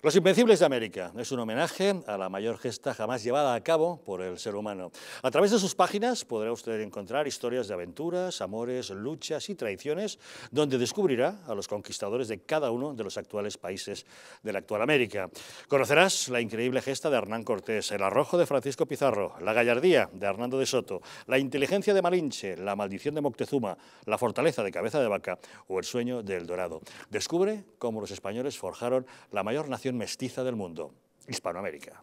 Los Invencibles de América es un homenaje a la mayor gesta jamás llevada a cabo por el ser humano. A través de sus páginas podrá usted encontrar historias de aventuras, amores, luchas y traiciones, donde descubrirá a los conquistadores de cada uno de los actuales países de la actual América. Conocerás la increíble gesta de Hernán Cortés, el arrojo de Francisco Pizarro, la gallardía de Hernando de Soto, la inteligencia de Malinche, la maldición de Moctezuma, la fortaleza de Cabeza de Vaca o el sueño del Dorado. Descubre cómo los españoles forjaron la mayor nación mestiza del mundo, Hispanoamérica.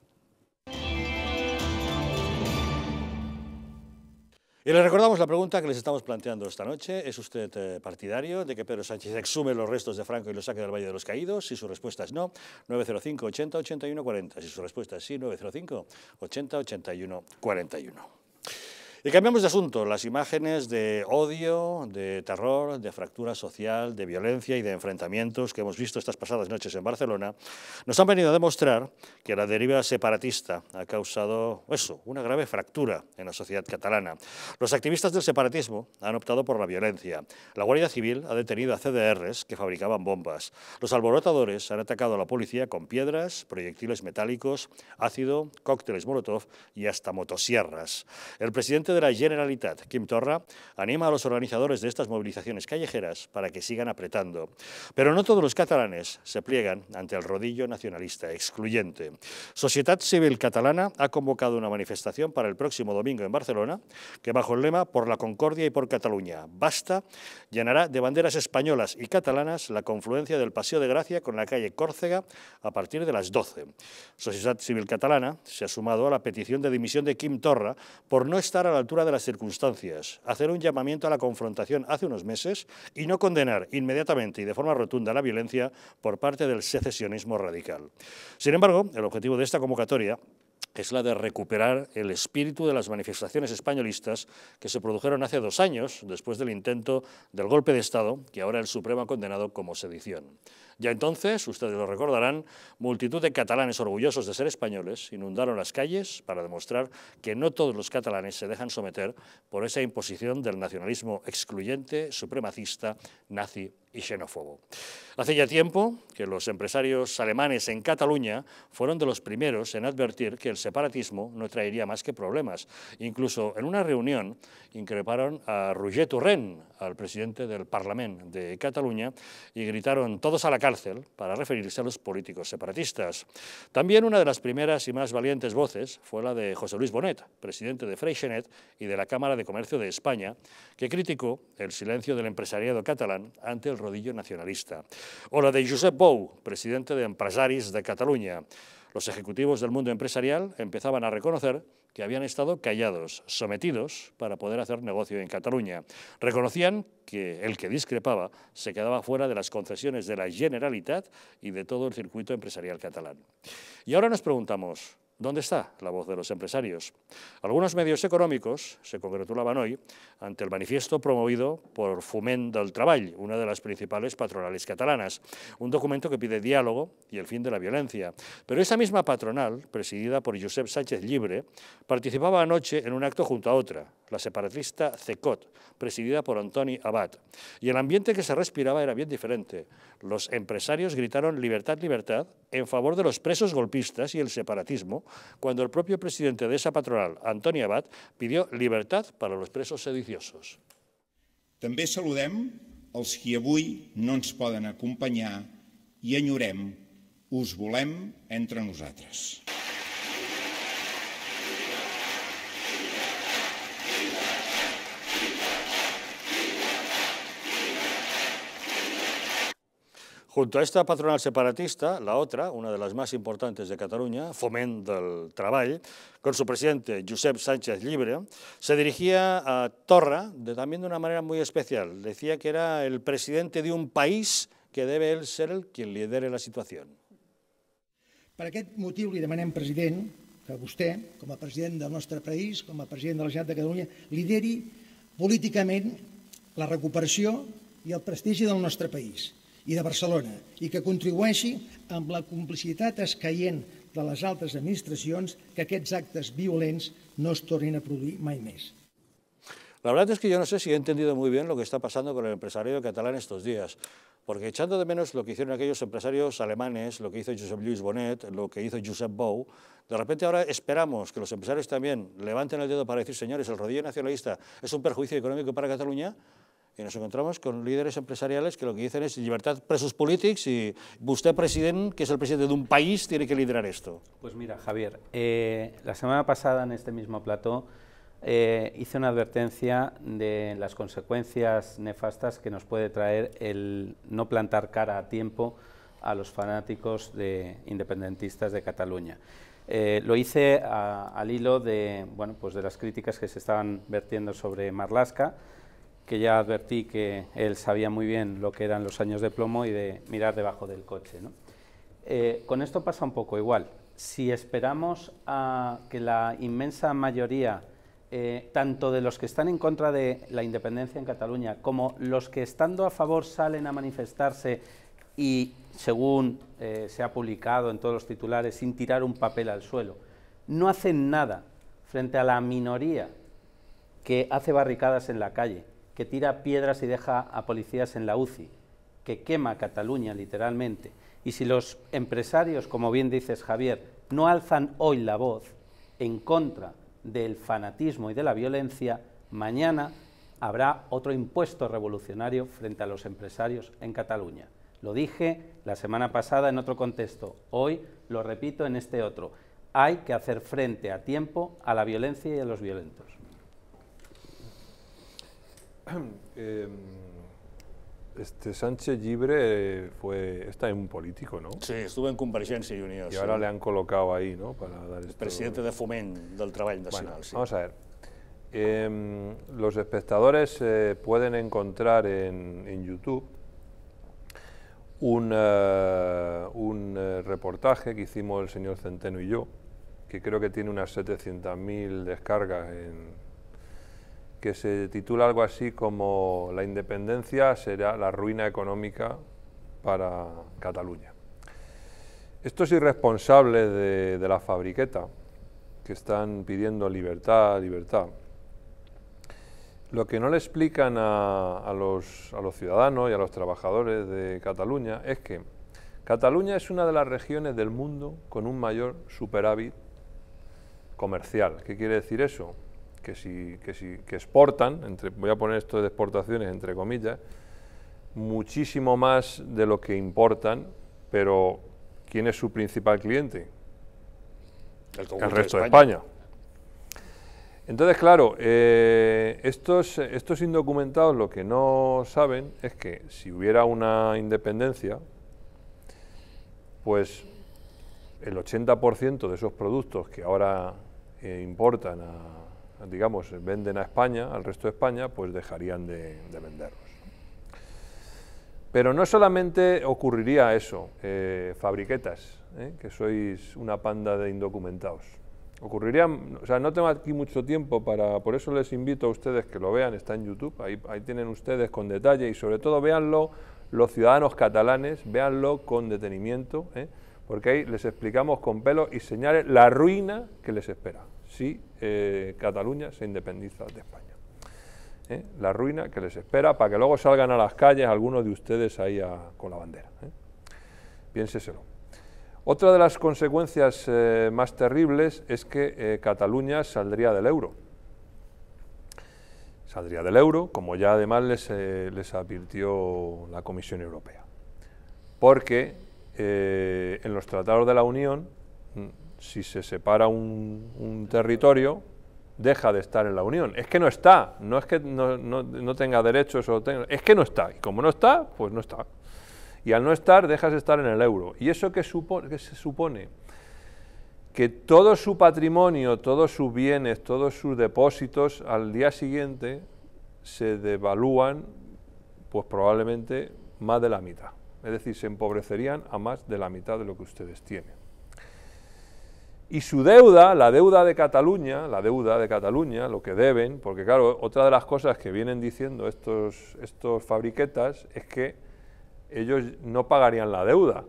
Y les recordamos la pregunta que les estamos planteando esta noche. ¿Es usted eh, partidario de que Pedro Sánchez exume los restos de Franco y los saque del Valle de los Caídos? Si su respuesta es no, 905 80 81 40. Si su respuesta es sí, 905 80 81 41. Y cambiamos de asunto, las imágenes de odio, de terror, de fractura social, de violencia y de enfrentamientos que hemos visto estas pasadas noches en Barcelona, nos han venido a demostrar que la deriva separatista ha causado eso, una grave fractura en la sociedad catalana. Los activistas del separatismo han optado por la violencia. La Guardia Civil ha detenido a CDRs que fabricaban bombas. Los alborotadores han atacado a la policía con piedras, proyectiles metálicos, ácido, cócteles Molotov y hasta motosierras. El presidente de la Generalitat, Kim Torra, anima a los organizadores de estas movilizaciones callejeras para que sigan apretando. Pero no todos los catalanes se pliegan ante el rodillo nacionalista excluyente. Sociedad Civil Catalana ha convocado una manifestación para el próximo domingo en Barcelona, que bajo el lema Por la Concordia y por Cataluña, basta, llenará de banderas españolas y catalanas la confluencia del Paseo de Gracia con la calle Córcega a partir de las 12. Sociedad Civil Catalana se ha sumado a la petición de dimisión de Kim Torra por no estar a la de las circunstancias, hacer un llamamiento a la confrontación hace unos meses y no condenar inmediatamente y de forma rotunda la violencia por parte del secesionismo radical. Sin embargo, el objetivo de esta convocatoria es la de recuperar el espíritu de las manifestaciones españolistas que se produjeron hace dos años después del intento del golpe de Estado que ahora el Supremo ha condenado como sedición. Ya entonces, ustedes lo recordarán, multitud de catalanes orgullosos de ser españoles inundaron las calles para demostrar que no todos los catalanes se dejan someter por esa imposición del nacionalismo excluyente, supremacista, nazi y xenófobo. Hace ya tiempo que los empresarios alemanes en Cataluña fueron de los primeros en advertir que el separatismo no traería más que problemas. Incluso en una reunión increparon a Roger Turren, al presidente del Parlament de Cataluña, y gritaron todos a la cárcel para referirse a los políticos separatistas. También una de las primeras y más valientes voces fue la de José Luis Bonet, presidente de Freixenet y de la Cámara de Comercio de España, que criticó el silencio del empresariado catalán ante el rodillo nacionalista. O la de Josep Bou, presidente de Empresaris de Cataluña, los ejecutivos del mundo empresarial empezaban a reconocer que habían estado callados, sometidos, para poder hacer negocio en Cataluña. Reconocían que el que discrepaba se quedaba fuera de las concesiones de la Generalitat y de todo el circuito empresarial catalán. Y ahora nos preguntamos, ¿Dónde está la voz de los empresarios? Algunos medios económicos se congratulaban hoy ante el manifiesto promovido por Foment del Trabajo, una de las principales patronales catalanas, un documento que pide diálogo y el fin de la violencia. Pero esa misma patronal, presidida por Josep Sánchez Libre, participaba anoche en un acto junto a otra, la separatista CECOT, presidida por Antoni Abad. Y el ambiente que se respiraba era bien diferente. Los empresarios gritaron libertad, libertad en favor de los presos golpistas y el separatismo, cuando el propio presidente de esa patronal, Antoni Abad, pidió libertad para los presos sediciosos. També saludem els qui avui no ens poden acompanyar i enyorem, us volem entre nosaltres. Junto a esta patronal separatista, la otra, una de las más importantes de Cataluña, Foment del Treball, con su presidente Josep Sánchez Libre, se dirigía a Torra de, también de una manera muy especial. Decía que era el presidente de un país que debe él ser el quien lidere la situació. Per aquest motiu li demanem, president, que vostè, com a president del nostre país, com a president de la Generalitat de Catalunya, lideri políticament la recuperació i el prestigi del nostre país i de Barcelona i que contribueixi amb la complicitat escaient de les altres administracions que aquests actes violents no es tornin a produir mai més. La verdad es que yo no sé si he entendido muy bien lo que está pasando con el empresario catalán estos días, porque echando de menos lo que hicieron aquellos empresarios alemanes, lo que hizo Josep Luis Bonet, lo que hizo Josep Bou, de repente ahora esperamos que los empresarios también levanten el dedo para decir, señores, el rodillo nacionalista es un perjuicio económico para Cataluña, Y nos encontramos con líderes empresariales que lo que dicen es libertad presos políticos y usted, presidente, que es el presidente de un país, tiene que liderar esto. Pues mira, Javier, eh, la semana pasada en este mismo plató eh, hice una advertencia de las consecuencias nefastas que nos puede traer el no plantar cara a tiempo a los fanáticos de independentistas de Cataluña. Eh, lo hice al hilo de, bueno, pues de las críticas que se estaban vertiendo sobre Marlaska, que ya advertí que él sabía muy bien lo que eran los años de plomo y de mirar debajo del coche. Eh, con esto pasa un poco igual. Si esperamos a que la inmensa mayoría, eh, tanto de los que están en contra de la independencia en Cataluña, como los que estando a favor salen a manifestarse y, según eh, se ha publicado en todos los titulares, sin tirar un papel al suelo, no hacen nada frente a la minoría que hace barricadas en la calle que tira piedras y deja a policías en la UCI, que quema Cataluña literalmente. Y si los empresarios, como bien dices Javier, no alzan hoy la voz en contra del fanatismo y de la violencia, mañana habrá otro impuesto revolucionario frente a los empresarios en Cataluña. Lo dije la semana pasada en otro contexto, hoy lo repito en este otro. Hay que hacer frente a tiempo a la violencia y a los violentos. Em, este Sánchez Libre eh, fue, está en un político, ¿no? Sí, estuvo en Convergencia y Unión. Y ahora le han colocado ahí, ¿no? Para dar el presidente de Foment del Trabajo Nacional. Vamos a ver. Em, los espectadores eh, pueden encontrar en, YouTube un, eh, reportaje que hicimos el señor Centeno y yo, que creo que tiene unas 700.000 descargas en, que se titula algo así como La independencia será la ruina económica para Cataluña. Estos irresponsables de, de la fabriqueta, que están pidiendo libertad, libertad, lo que no le explican a, los, ciudadanos y a los trabajadores de Cataluña es que Cataluña es una de las regiones del mundo con un mayor superávit comercial. ¿Qué quiere decir eso? que, si, que, exportan, entre, voy a poner esto de exportaciones entre comillas, muchísimo más de lo que importan, pero ¿quién es su principal cliente? El, resto de España. Entonces, claro, eh, estos, estos indocumentados lo que no saben es que si hubiera una independencia, pues el 80% de esos productos que ahora eh, importan a, digamos, venden a España, al resto de España, pues dejarían de, venderlos. Pero no solamente ocurriría eso, eh, fabriquetas, eh, que sois una panda de indocumentados. Ocurriría, o sea, no tengo aquí mucho tiempo para, por eso les invito a ustedes que lo vean, está en YouTube, ahí, tienen ustedes con detalle y sobre todo véanlo los ciudadanos catalanes, véanlo con detenimiento, eh, porque ahí les explicamos con pelo y señales la ruina que les espera si eh, Cataluña se independiza de España. ¿eh? La ruina que les espera para que luego salgan a las calles algunos de ustedes ahí con la bandera. ¿eh? Piénseselo. Otra de las consecuencias más terribles es que Cataluña saldría del euro. Saldría del euro, como ya además les, les advirtió la Comisión Europea. Porque en los tratados de la Unión si se separa un, territorio, deja de estar en la Unión. Es que no está, no es que no, tenga derechos, o es que no está. Y como no está, pues no está. Y al no estar, dejas de estar en el euro. ¿Y eso qué, qué se supone? Que todo su patrimonio, todos sus bienes, todos sus depósitos, al día siguiente se devalúan, pues probablemente más de la mitad. Es decir, se empobrecerían a más de la mitad de lo que ustedes tienen. Y su deuda, la deuda de Cataluña, la deuda de Cataluña, lo que deben, porque claro, otra de las cosas que vienen diciendo estos, estos fabriquetas es que ellos no pagarían la deuda,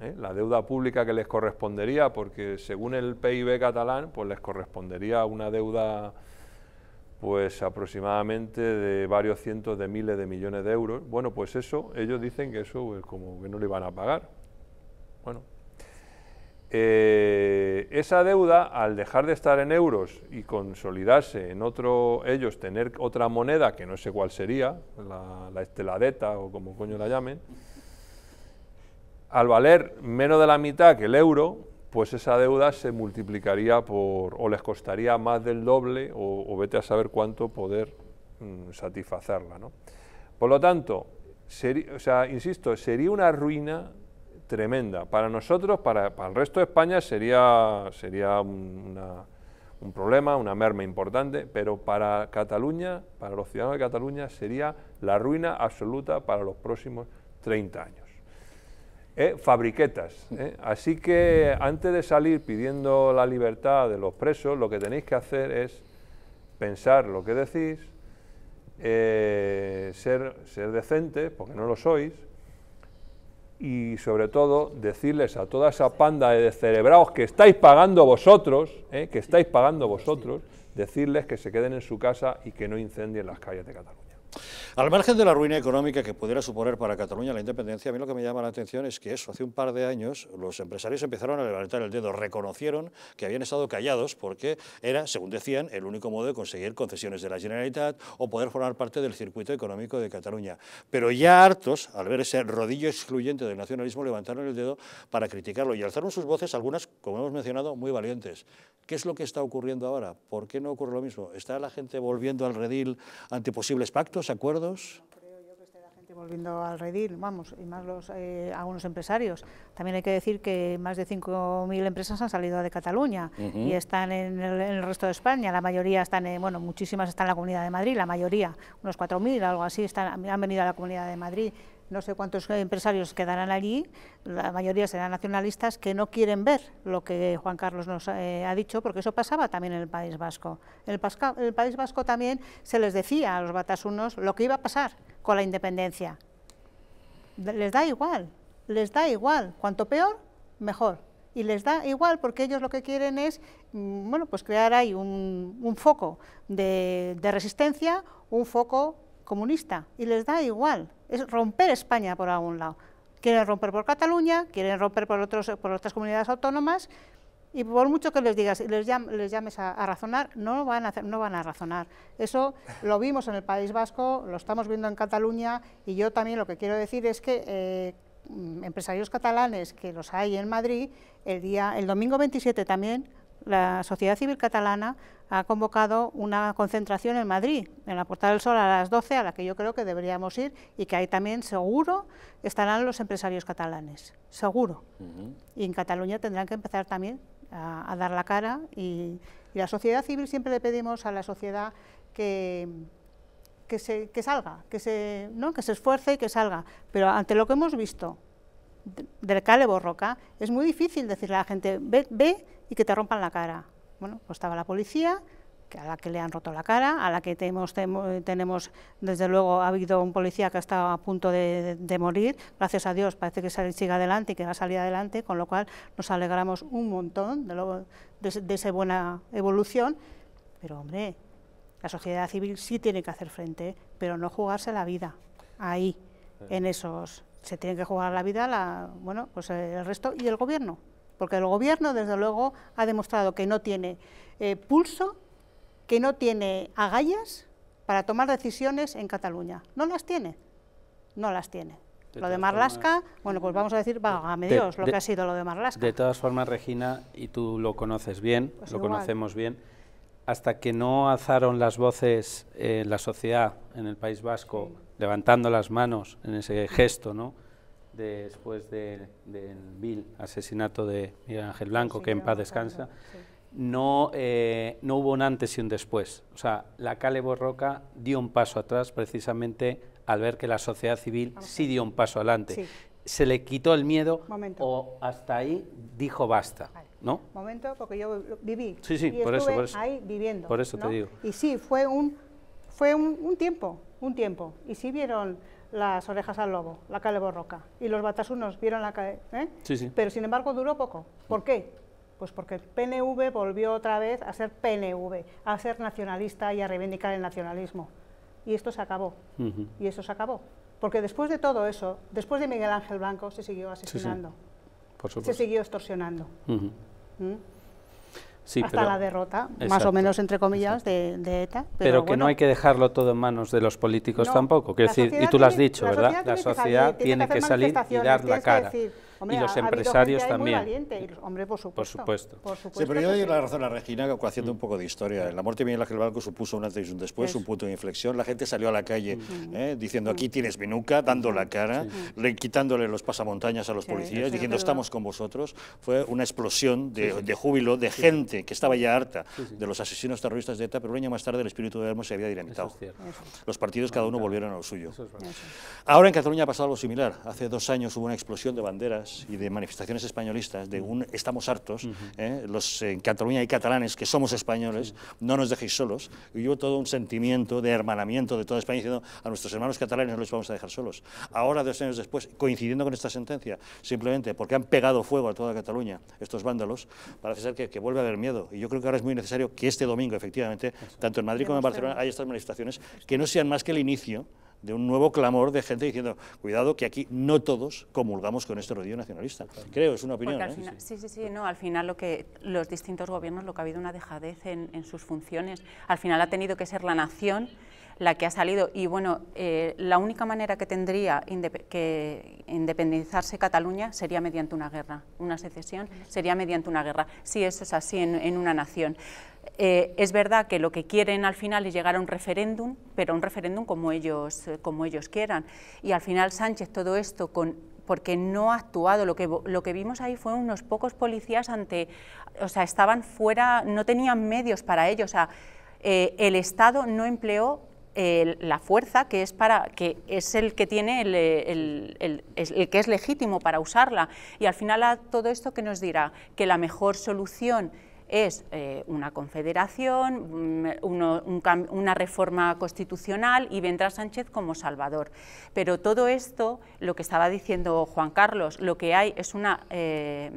¿eh? la deuda pública que les correspondería, porque según el PIB catalán, pues les correspondería una deuda pues aproximadamente de varios cientos de miles de millones de euros. Bueno, pues eso, ellos dicen que eso es como que no le van a pagar. Bueno, eh, esa deuda, al dejar de estar en euros y consolidarse en otro, ellos tener otra moneda, que no sé cuál sería, la, la esteladeta o como coño la llamen, al valer menos de la mitad que el euro, pues esa deuda se multiplicaría por, o les costaría más del doble, o, vete a saber cuánto poder mm, satisfacerla. ¿no? Por lo tanto, o sea, insisto, sería una ruina tremenda. Para nosotros, para, el resto de España, sería, sería un problema, una merma importante, pero para Cataluña, para los ciudadanos de Cataluña, sería la ruina absoluta para los próximos 30 años. Eh, fabriquetas. Eh. Así que antes de salir pidiendo la libertad de los presos, lo que tenéis que hacer es pensar lo que decís, eh, ser, ser decentes, porque no lo sois, y sobre todo decirles a toda esa panda de cerebraos que estáis pagando vosotros, ¿eh? que estáis pagando vosotros, decirles que se queden en su casa y que no incendien las calles de Cataluña. Al margen de la ruina económica que pudiera suponer para Cataluña la independencia, a mí lo que me llama la atención es que eso, hace un par de años, los empresarios empezaron a levantar el dedo, reconocieron que habían estado callados porque era, según decían, el único modo de conseguir concesiones de la Generalitat o poder formar parte del circuito económico de Cataluña. Pero ya hartos, al ver ese rodillo excluyente del nacionalismo, levantaron el dedo para criticarlo y alzaron sus voces, algunas, como hemos mencionado, muy valientes. ¿Qué es lo que está ocurriendo ahora? ¿Por qué no ocurre lo mismo? ¿Está la gente volviendo al redil ante posibles pactos, acuerdos? creo yo que está la gente volviendo al redil, vamos, y más los, eh, algunos empresarios. También hay que decir que más de 5.000 empresas han salido de Cataluña y están en el, resto de España. La mayoría están, en, bueno, muchísimas están en la Comunidad de Madrid, la mayoría, unos 4.000, algo así, están, han venido a la Comunidad de Madrid no sé cuántos empresarios quedarán allí, la mayoría serán nacionalistas, que no quieren ver lo que Juan Carlos nos eh, ha dicho, porque eso pasaba también en el País Vasco. En el, el País Vasco también se les decía a los batasunos lo que iba a pasar con la independencia. Les da igual, les da igual, cuanto peor, mejor. Y les da igual porque ellos lo que quieren es mm, bueno, pues crear ahí un, foco de resistencia, un foco comunista, y les da igual es romper España por algún lado. Quieren romper por Cataluña, quieren romper por, otros, por otras comunidades autónomas y por mucho que les digas, les, les llames a, razonar, no van a, razonar. Eso lo vimos en el País Vasco, lo estamos viendo en Cataluña y yo también lo que quiero decir es que eh, empresarios catalanes que los hay en Madrid, el, día, el domingo 27 también la sociedad civil catalana ha convocado una concentración en Madrid, en la Puerta del Sol a las 12, a la que yo creo que deberíamos ir y que ahí también seguro estarán los empresarios catalanes, seguro. Y en Cataluña tendrán que empezar también a, dar la cara y, la sociedad civil siempre le pedimos a la sociedad que, que salga, que se, ¿no? que se esfuerce y que salga, pero ante lo que hemos visto, del cale borroca, es muy difícil decirle a la gente, ve, ve y que te rompan la cara. Bueno, pues estaba la policía, a la que le han roto la cara, a la que tenemos, tenemos desde luego, ha habido un policía que ha estado a punto de, morir, gracias a Dios parece que sigue adelante y que va a salir adelante, con lo cual nos alegramos un montón de, luego de, de esa buena evolución, pero hombre, la sociedad civil sí tiene que hacer frente, pero no jugarse la vida ahí, en eh. esos se tiene que jugar la vida, la, bueno, pues eh, el resto y el gobierno, porque el gobierno desde luego ha demostrado que no tiene eh, pulso, que no tiene agallas para tomar decisiones en Cataluña. No las tiene, no las tiene. lo de Marlaska, bueno, pues vamos a decir, vágame Dios, lo que ha sido lo de Marlaska. De todas formas, Regina, y tú lo conoces bien, pues lo conocemos bien, hasta que no alzaron las voces en eh, la sociedad, en el País Vasco, levantando las manos en ese gesto, ¿no? después del vil asesinato de Miguel Ángel Blanco, que en paz descansa, no, eh, no hubo un antes y un después. O sea, la Cale Borroca dio un paso atrás precisamente al ver que la sociedad civil sí dio un paso adelante. Se le quitó el miedo o hasta ahí dijo basta. ¿no? Momento, porque yo viví. y eso, por eso, Ahí viviendo. Por eso te digo. Y sí, fue un fue un, tiempo, un tiempo. Y sí vieron las orejas al lobo, la calle Borroca, y los batasunos vieron la Cale... ¿eh? Pero sin embargo duró poco. ¿Por qué? Pues porque el PNV volvió otra vez a ser PNV, a ser nacionalista y a reivindicar el nacionalismo. Y esto se acabó. Y esto se acabó. Porque después de todo eso, después de Miguel Ángel Blanco, se siguió asesinando. se siguió extorsionando. Sí, hasta la derrota, más o menos entre comillas, de, ETA. Pero, que no hay que dejarlo todo en manos de los políticos tampoco. Quiero decir, y tú lo has dicho, ¿verdad? la sociedad tiene que, salir y dar la cara y los empresarios también. por supuesto. pero yo doy la razón a Regina haciendo un poco de historia. La muerte de Miguel Ángel banco supuso un antes y un después, un punto de inflexión. La gente salió a la calle ¿eh? diciendo aquí tienes mi nuca, dando la cara, le, quitándole los pasamontañas a los policías, diciendo estamos con vosotros. Fue una explosión de, júbilo, de gente que estaba ya harta de los asesinos terroristas de ETA, pero un año más tarde el espíritu de Hermo se había dinamitado. los partidos cada uno volvieron a lo suyo. Ahora en Cataluña ha pasado algo similar. Hace dos años hubo una explosión de banderas y de manifestaciones españolistas, de un estamos hartos, ¿eh? los, eh, en Cataluña hay catalanes que somos españoles, no nos dejéis solos, y hubo todo un sentimiento de hermanamiento de toda España diciendo a nuestros hermanos catalanes no los vamos a dejar solos. Ahora, dos años después, coincidiendo con esta sentencia, simplemente porque han pegado fuego a toda Cataluña estos vándalos, parece ser que, que vuelve a haber miedo. Y yo creo que ahora es muy necesario que este domingo, efectivamente, tanto en Madrid como en Barcelona, haya estas manifestaciones que no sean más que el inicio de un nuevo clamor de gente diciendo, cuidado que aquí no todos comulgamos con este rodillo nacionalista. Creo, es una opinión. ¿eh? sí, sí, sí, no, al final lo que los distintos gobiernos, lo que ha habido una dejadez en, sus funciones, al final ha tenido que ser la nación la que ha salido. Y bueno, eh, la única manera que tendría que independizarse Cataluña sería mediante una guerra. Una secesión sería mediante una guerra. si eso es así en una nación. Eh, es verdad que lo que quieren al final es llegar a un referéndum, pero un referéndum como ellos, eh, como ellos quieran. Y al final Sánchez todo esto con porque no ha actuado. Lo que, lo que vimos ahí fue unos pocos policías ante, o sea, estaban fuera, no tenían medios para ello. O sea, eh, el Estado no empleó la fuerza que es para que es el que tiene el, que es legítimo para usarla. Y al final a todo esto que nos dirá que la mejor solución es eh, una confederación, mm, una reforma constitucional y vendrá Sánchez como salvador. Pero todo esto, lo que estaba diciendo Juan Carlos, lo que hay es una... Eh,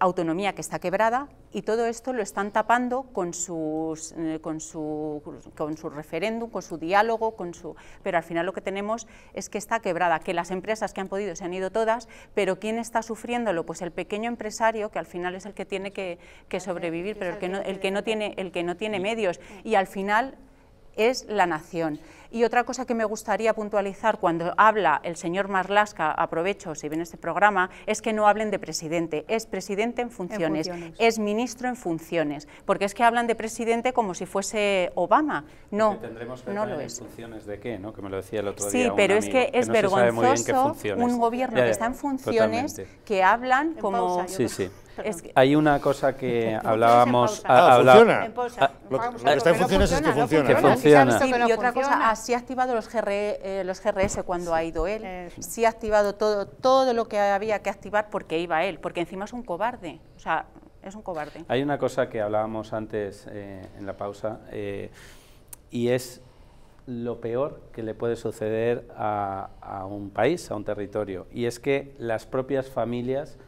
autonomía que está quebrada y todo esto lo están tapando con, sus, eh, con, su, con su referéndum, con su diálogo, con su... pero al final lo que tenemos es que está quebrada, que las empresas que han podido se han ido todas, pero ¿quién está sufriéndolo? Pues el pequeño empresario, que al final es el que tiene que, sobrevivir, pero el que, no, el, que no tiene, el que no tiene medios y al final es la nación. Y otra cosa que me gustaría puntualizar cuando habla el señor Marlasca, aprovecho si viene este programa, es que no hablen de presidente, es presidente en funciones, es ministro en funciones, porque es que hablan de presidente como si fuese Obama. No, no lo es. En funciones de qué, ¿no? Que me lo decía el otro día. Sí, pero es que es vergonzoso un gobierno que está en funciones que hablan como hay una cosa que hablábamos... Ah, funciona. Ah, lo, que está en funciones es que funciona. y otra cosa, así ah, ha activado los, eh, los GRS cuando ha ido él. Sí ha activado todo, todo lo que había que activar porque iba él, porque encima es un cobarde. O sea, es un cobarde. Hay una cosa que hablábamos antes eh, en la pausa eh, y es lo peor que le puede suceder a, a un país, a un territorio, y es que las propias familias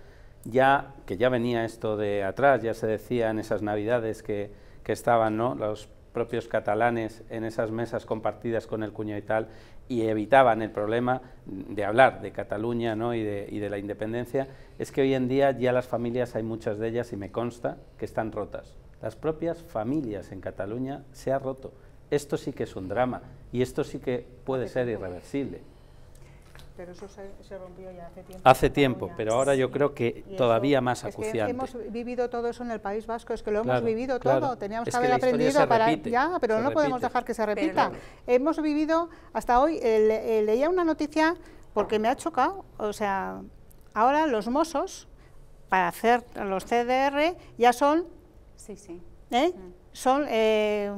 ya, que ya venía esto de atrás, ya se decía en esas navidades que, estaban ¿no? los propios catalanes en esas mesas compartidas con el cuño y tal, y evitaban el problema de hablar de Cataluña y, de, y, de, la independencia, es que hoy en día ya las familias, hay muchas de ellas, y me consta, que están rotas. Las propias familias en Cataluña se ha roto. Esto sí que es un drama y esto sí que puede ser irreversible. Pero eso se, rompió ya hace tiempo. Hace tiempo, pero ahora yo creo que todavía más acuciante. Es que hemos vivido todo eso en el País Vasco, es que lo hemos vivido todo, teníamos que haber aprendido para... ir ya, pero no podemos dejar que se repita. hemos vivido, hasta hoy, eh, eh, leía una noticia porque me ha chocado, o sea, ahora los mozos, para hacer los CDR, ya son... Sí, sí. ¿eh? Mm. Son, eh,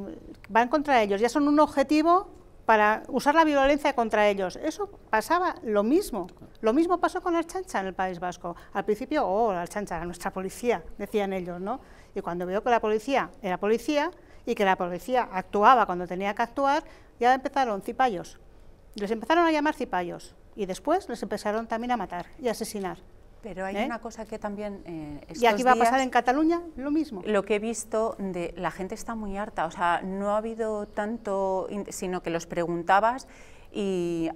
van contra ellos, ya son un objetivo para usar la violencia contra ellos. Eso pasaba lo mismo. Lo mismo pasó con Chancha en el País Vasco. Al principio, oh, era nuestra policía, decían ellos, ¿no? Y cuando veo que la policía era policía y que la policía actuaba cuando tenía que actuar, ya empezaron cipayos. Les empezaron a llamar cipayos y después les empezaron también a matar y asesinar. Pero hay ¿Eh? una cosa que también... Eh, ¿Y aquí va a pasar en Cataluña lo mismo? Lo que he visto de la gente está muy harta, o sea, no ha habido tanto, sino que los preguntabas y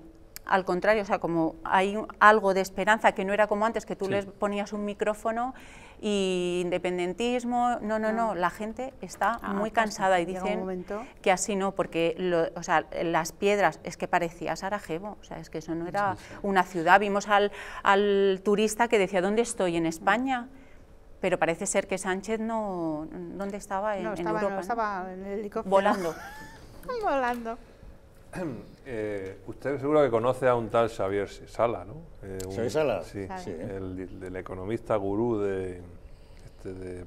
al contrario, o sea, como hay algo de esperanza que no era como antes, que tú les ponías un micrófono y independentismo, no, no, no, ah. la gente está ah, muy cansada y dicen que así no, porque o sea, las piedras, es que parecía Sarajevo, o sea, es que eso no era una ciudad, vimos al, al, turista que decía, ¿dónde estoy? ¿En España? Pero parece ser que Sánchez no, ¿dónde estaba? En, Europa. estaba en el helicóptero. Volando. Volando. Eh, usted seguro que conoce a un tal Xavier Sala, ¿no? Eh, ¿Xavier Sala? Sí, El, economista gurú de, este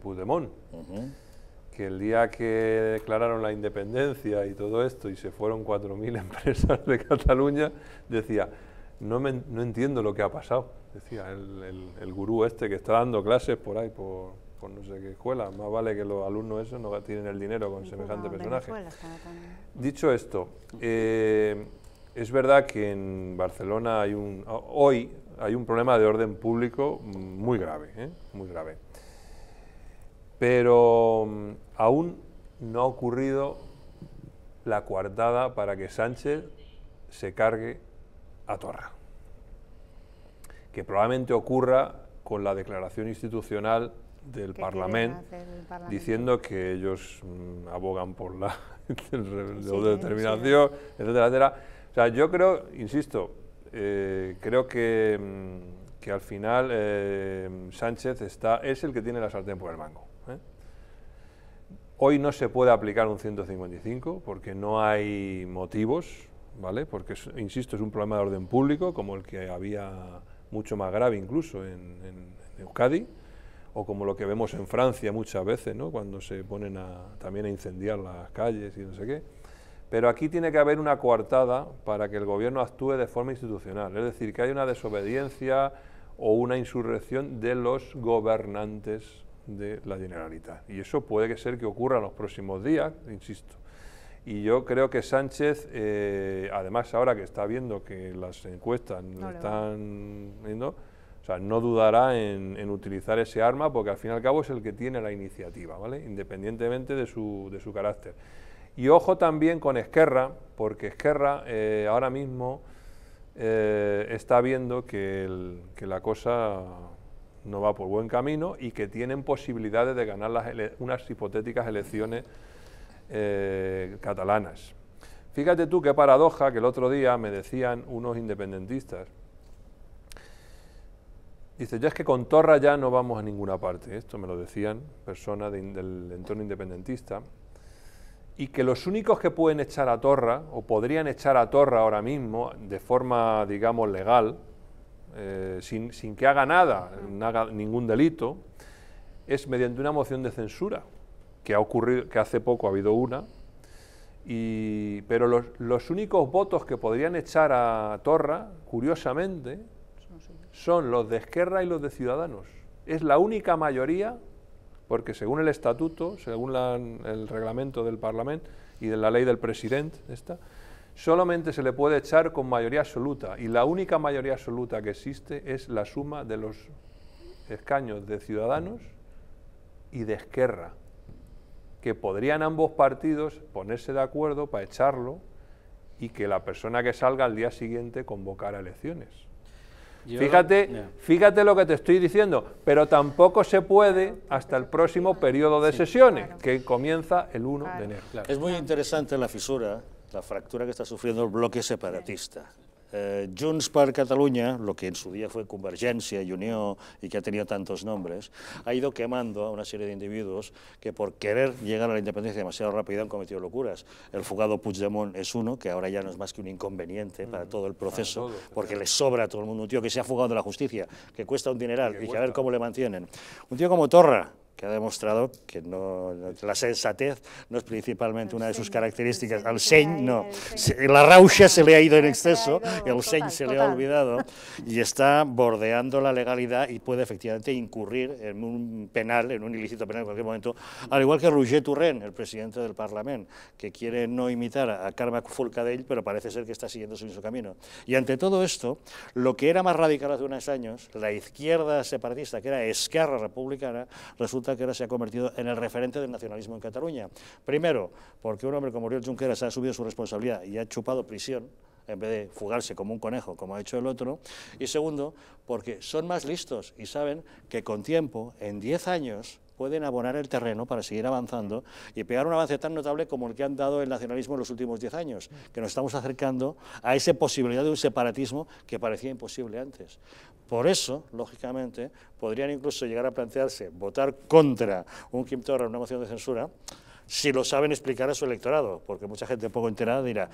que el día que declararon la independencia y todo esto y se fueron 4.000 empresas de Cataluña, decía, no, me, no entiendo lo que ha pasado. Decía el, gurú este que está dando clases por ahí, por, no sé qué escuela. Más vale que los alumnos esos no tienen el dinero con pues semejante personaje. Dicho esto, eh, es verdad que en Barcelona hay un, hoy hay un problema de orden público muy grave, ¿eh? muy grave. Pero mm, aún no ha ocurrido la coartada para que Sánchez se cargue a Torra. Que probablemente ocurra con la declaración institucional del Parlamento diciendo que ellos mm, abogan por la autodeterminación, etcétera, etcétera. O sea, yo creo, insisto, eh, creo mm, que, al final eh, Sánchez está, es el que tiene la sartén por el mango. ¿eh? Hoy no se puede aplicar un 155 porque no hay motivos, ¿vale? Porque, insisto, es un problema de orden público, como el que había mucho más grave incluso en, en, en Euskadi o como lo que vemos en Francia muchas veces, ¿no? cuando se ponen también a incendiar las calles y no sé qué. Pero aquí tiene que haber una coartada para que el gobierno actúe de forma institucional, es decir, que hay una desobediencia o una insurrección de los gobernantes de la Generalitat. Y eso puede que ser que ocurra en los próximos días, insisto. Y yo creo que Sánchez, eh, además ahora que está viendo que las encuestas no están... Viendo, o sea, no dudará en, utilizar ese arma porque al fin y al cabo es el que tiene la iniciativa, ¿vale? Independientemente de su, carácter. Y ojo también con Esquerra, porque Esquerra eh, ahora mismo eh, está viendo que, la cosa no va por buen camino y que tienen posibilidades de ganar unas hipotéticas elecciones eh, catalanas. Fíjate tú qué paradoja que el otro día me decían unos independentistas, Dice, ya es que con Torra ya no vamos a ninguna parte. Esto me lo decían personas del entorno independentista. Y que los únicos que pueden echar a Torra, o podrían echar a Torra ahora mismo, de forma, digamos, legal, eh, sin, que haga nada, haga ningún delito, es mediante una moción de censura, que ha ocurrido, que hace poco ha habido una, y, pero los, los únicos votos que podrían echar a Torra, curiosamente, son los de Esquerra y los de Ciudadanos. Es la única mayoría, porque según el estatuto, según el reglamento del Parlamento y de la ley del presidente, solamente se le puede echar con mayoría absoluta. Y la única mayoría absoluta que existe es la suma de los escaños de Ciudadanos y de Esquerra, que podrían ambos partidos ponerse de acuerdo para echarlo y que la persona que salga al día siguiente convocara elecciones fíjate, fíjate lo que te estoy diciendo, pero tampoco se puede hasta el próximo periodo de sesiones, que comienza el 1 de enero. Es muy interesante la fisura, la fractura que está sufriendo el bloque separatista. Eh, Junts per Cataluña, lo que en su día fue Convergencia y Unión y que ha tenido tantos nombres, ha ido quemando a una serie de individuos que por querer llegar a la independencia demasiado rápido han cometido locuras. El fugado Puigdemont es uno, que ahora ya no es más que un inconveniente para todo el proceso, porque le sobra a todo el mundo un tío que se ha fugado de la justicia, que cuesta un dineral y y que a ver cómo le mantienen. Un tío como Torra, que ha demostrado que no, la sensatez no es principalmente una de sus características. Al seny no. La rauxa se le ha ido en exceso, el seny se le ha olvidado y está bordeando la legalidad y puede efectivamente incurrir en un penal, en un ilícito penal en cualquier momento, al igual que Roger Turren, el presidente del Parlamento, que quiere no imitar a Carme Forcadell, pero parece ser que está siguiendo su mismo camino. Y ante todo esto, lo que era más radical hace unos años, la izquierda separatista, que era Esquerra Republicana, resulta que ahora se ha convertido en el referente del nacionalismo en Cataluña. Primero, porque un hombre como Oriol Junqueras ha asumido su responsabilidad y ha chupado prisión, en vez de fugarse como un conejo, como ha hecho el otro. Y segundo, porque son más listos y saben que con tiempo, en 10 años, pueden abonar el terreno para seguir avanzando y pegar un avance tan notable como el que han dado el nacionalismo en los últimos 10 años, que nos estamos acercando a esa posibilidad de un separatismo que parecía imposible antes. Por eso, lógicamente, podrían incluso llegar a plantearse votar contra un quinto Torra, una moción de censura, si lo saben explicar a su electorado, porque mucha gente poco enterada dirá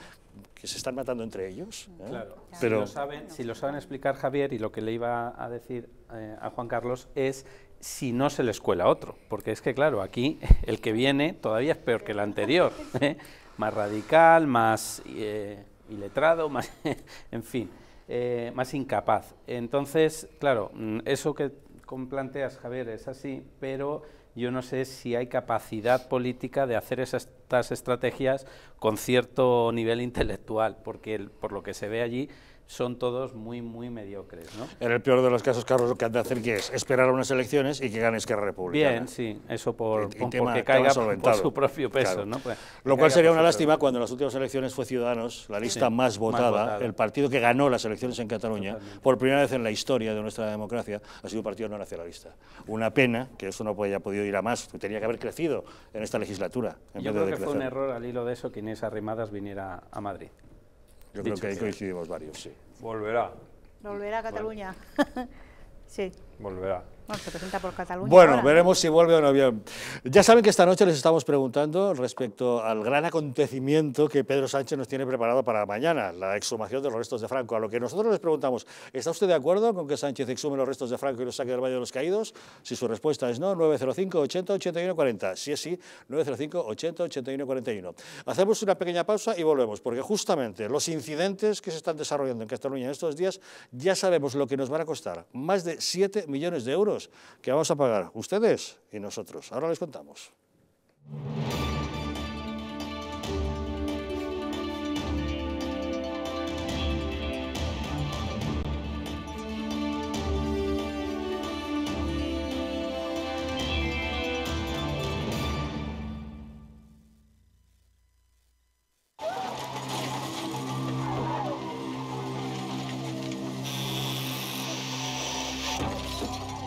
que se están matando entre ellos. ¿eh? Claro, Pero, si lo, saben, explicar Javier, y lo que le iba a decir eh, a Juan Carlos es si no se les cuela otro, porque es que claro, aquí el que viene todavía es peor que el anterior, ¿eh? más radical, más iletrado, más, en fin. Eh, más incapaz. Entonces, claro, mm, eso que planteas, Javier, es así, pero yo no sé si hay capacidad política de hacer esas, estas estrategias con cierto nivel intelectual, porque por lo que se ve allí, son todos muy, muy mediocres. ¿no? En el peor de los casos, Carlos, lo que han de hacer que es esperar a unas elecciones y que gane Esquerra Republicana. Bien, sí, eso por, caiga por su propio peso. Pues, lo cual sería una lástima cuando en las últimas elecciones fue Ciudadanos, la lista más, votada, el partido que ganó las elecciones en Cataluña, por primera vez en la historia de nuestra democracia, ha sido un partido no nacionalista. Una pena que eso no haya podido ir a más, tenía que haber crecido en esta legislatura. Yo creo que fue un error al hilo de eso que Inés Arrimadas viniera a Madrid. Yo creo que ahí coincidimos varios, sí. Volverá. Volverá a Cataluña. sí. Volverá. Bueno, se presenta por Cataluña. Bueno, veremos si vuelve o no Ya saben que esta noche les estamos preguntando respecto al gran acontecimiento que Pedro Sánchez nos tiene preparado para mañana, la exhumación de los restos de Franco. A lo que nosotros les preguntamos, ¿está usted de acuerdo con que Sánchez exhume los restos de Franco y los saque del Valle de los Caídos? Si su respuesta es no, 905 80 81 40. Si es sí, 905 80 81 41. Hacemos una pequeña pausa y volvemos, porque justamente los incidentes que se están desarrollando en Cataluña en estos días ya sabemos lo que nos van a costar, más de 7 millones de euros que vamos a pagar ustedes y nosotros. Ahora les contamos.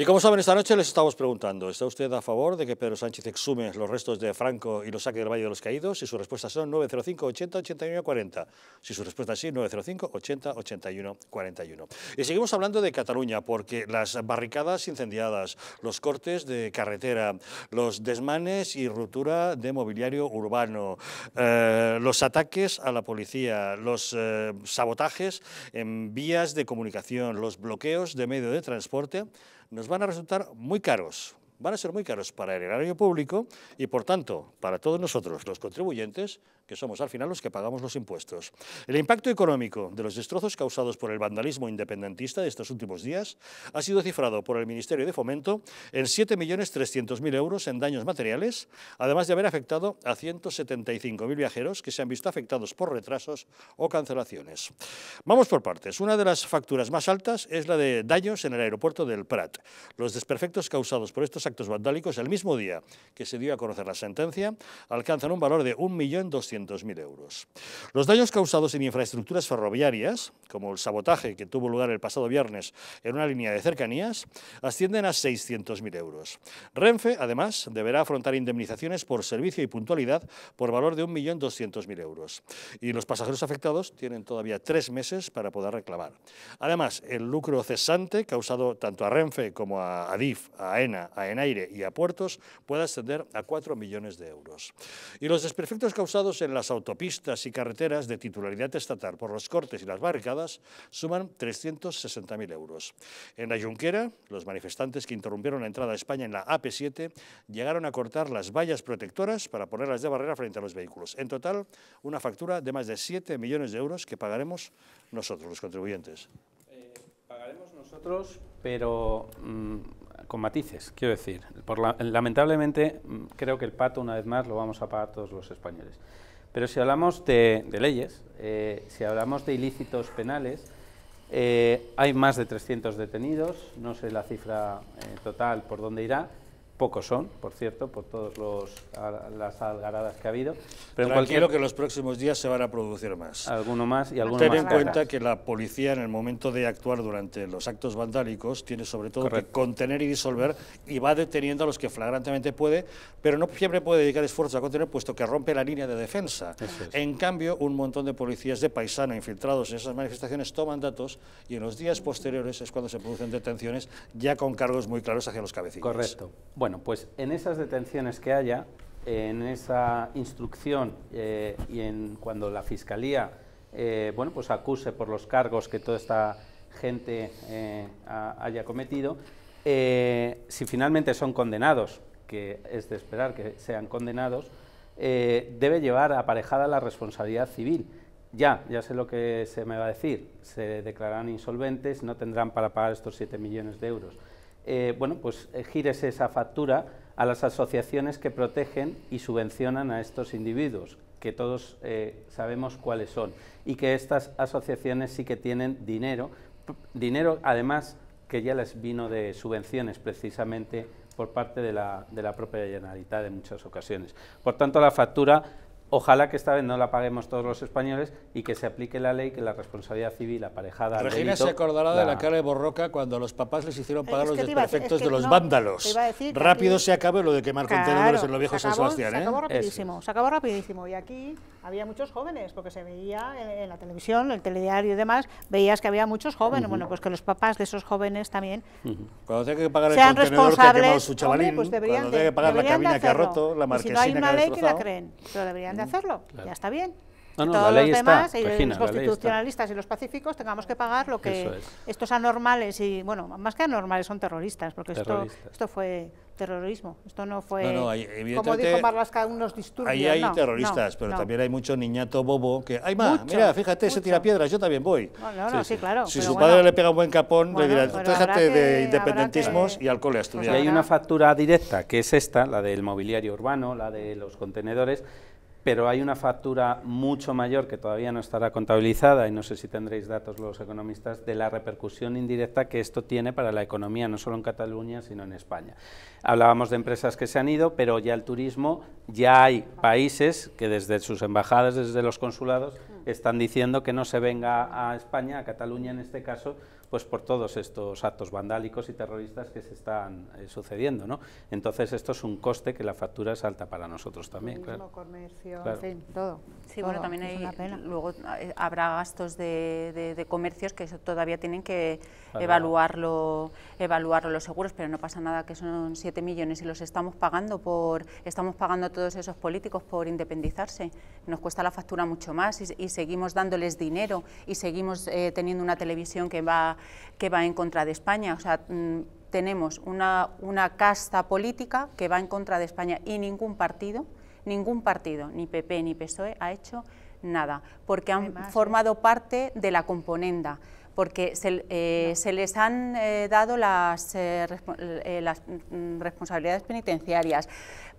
Y como saben, esta noche les estamos preguntando, ¿está usted a favor de que Pedro Sánchez exhume los restos de Franco y los saque del Valle de los Caídos? Si su respuesta son 905 80 81 40. Si su respuesta es sí, 905 80 81 41. Y seguimos hablando de Cataluña, porque las barricadas incendiadas, los cortes de carretera, los desmanes y ruptura de mobiliario urbano, eh, los ataques a la policía, los eh, sabotajes en vías de comunicación, los bloqueos de medio de transporte, nos van a resultar muy caros, van a ser muy caros para el erario público y, por tanto, para todos nosotros, los contribuyentes, que somos al final los que pagamos los impuestos. El impacto económico de los destrozos causados por el vandalismo independentista de estos últimos días ha sido cifrado por el Ministerio de Fomento en 7.300.000 euros en daños materiales, además de haber afectado a 175.000 viajeros que se han visto afectados por retrasos o cancelaciones. Vamos por partes. Una de las facturas más altas es la de daños en el aeropuerto del Prat. Los desperfectos causados por estos vandálicos, el mismo día que se dio a conocer la sentencia, alcanzan un valor de 1.200.000 euros. Los daños causados en infraestructuras ferroviarias, como el sabotaje que tuvo lugar el pasado viernes en una línea de cercanías, ascienden a 600.000 euros. Renfe, además, deberá afrontar indemnizaciones por servicio y puntualidad por valor de 1.200.000 euros. Y los pasajeros afectados tienen todavía tres meses para poder reclamar. Además, el lucro cesante causado tanto a Renfe como a Adif, a ENA, a ENA, aire y a puertos puede ascender a 4 millones de euros. Y los desperfectos causados en las autopistas y carreteras de titularidad estatal por los cortes y las barricadas suman 360.000 euros. En la Junquera, los manifestantes que interrumpieron la entrada a España en la AP7 llegaron a cortar las vallas protectoras para ponerlas de barrera frente a los vehículos. En total, una factura de más de 7 millones de euros que pagaremos nosotros, los contribuyentes. Eh, pagaremos nosotros, pero... Mm, con matices, quiero decir. lamentablemente, mm, creo que el pato, una vez más, lo vamos a pagar todos los españoles. Pero si hablamos de, leyes, eh, si hablamos de ilícitos penales, eh, hay más de 300 detenidos, no sé la cifra eh, total por dónde irá, Pocos son, por cierto, por todas las algaradas que ha habido. Pero en cualquier... que los próximos días se van a producir más. Alguno más y alguno Ten más. Ten en cuenta que la policía en el momento de actuar durante los actos vandálicos tiene sobre todo que contener y disolver y va deteniendo a los que flagrantemente puede, pero no siempre puede dedicar esfuerzos a contener puesto que rompe la línea de defensa. En cambio, un montón de policías de paisano infiltrados en esas manifestaciones toman datos y en los días posteriores es cuando se producen detenciones ya con cargos muy claros hacia los cabecillas. Correcto. Bueno, bueno, pues en esas detenciones que haya, en esa instrucción eh, y en cuando la fiscalía eh, pues acuse por los cargos que toda esta gente eh, haya cometido, si finalmente son condenados, que es de esperar que sean condenados, debe llevar aparejada la responsabilidad civil. Ya, ya sé lo que se me va a decir, se declararán insolventes, no tendrán para pagar estos 7 millones de euros eh, bueno, pues eh, gírese esa factura a las asociaciones que protegen y subvencionan a estos individuos, que todos eh, sabemos cuáles son, y que estas asociaciones sí que tienen dinero, dinero además que ya les vino de subvenciones precisamente por parte de la, de la propia Generalitat en muchas ocasiones. Por tanto, la factura Ojalá que esta vez no la paguemos todos los españoles y que se aplique la ley que la responsabilidad civil aparejada Regina se acordará de la cara de Borroca cuando los papás les hicieron pagar los desperfectos de los vándalos. Rápido se acabó lo de quemar contenedores en los viejos San Sebastián. Se ¿eh? acabó rapidísimo, se acabó rapidísimo. Y aquí había muchos jóvenes, porque se veía en, la televisión, el telediario y demás, veías que había muchos jóvenes. Bueno, pues que los papás de esos jóvenes también cuando tenga que pagar sean el contenedor que ha quemado su chavalín, pues cuando tenga que pagar la cabina que ha roto, la marquesina si no hay una ley que la creen, deberían hacerlo, ya está bien. todos los demás, los constitucionalistas y los pacíficos, tengamos que pagar lo que estos anormales y, bueno, más que anormales son terroristas, porque Esto, esto fue terrorismo. Esto no fue, hay, como dijo Marlaska, unos disturbios. Ahí hay terroristas, pero también hay mucho niñato bobo que, ay, mira, fíjate, mucho. se tira piedras, yo también voy. Si su padre le pega un buen capón, le dirá, déjate de independentismos y alcohol a y hay una factura directa, que es esta, la del mobiliario urbano, la de los contenedores, pero hay una factura mucho mayor que todavía no estará contabilizada, y no sé si tendréis datos los economistas, de la repercusión indirecta que esto tiene para la economía, no solo en Cataluña, sino en España. Hablábamos de empresas que se han ido, pero ya el turismo, ya hay países que desde sus embajadas, desde los consulados, están diciendo que no se venga a España, a Cataluña en este caso, pues por todos estos actos vandálicos y terroristas que se están eh, sucediendo. ¿no? Entonces esto es un coste que la factura es alta para nosotros también. comercio, todo. Sí, bueno, también hay, luego eh, habrá gastos de, comercios que todavía tienen que evaluarlo, evaluarlo los seguros, pero no pasa nada que son 7 millones y los estamos pagando por, estamos pagando a todos esos políticos por independizarse. Nos cuesta la factura mucho más y, seguimos dándoles dinero y seguimos eh, teniendo una televisión que va que va en contra de España. O sea, mm, tenemos una, casta política que va en contra de España y ningún partido, ningún partido, ni PP ni PSOE, ha hecho nada, porque han formado eh. parte de la componenda porque se, eh, les han eh, dado las, las mm, responsabilidades penitenciarias,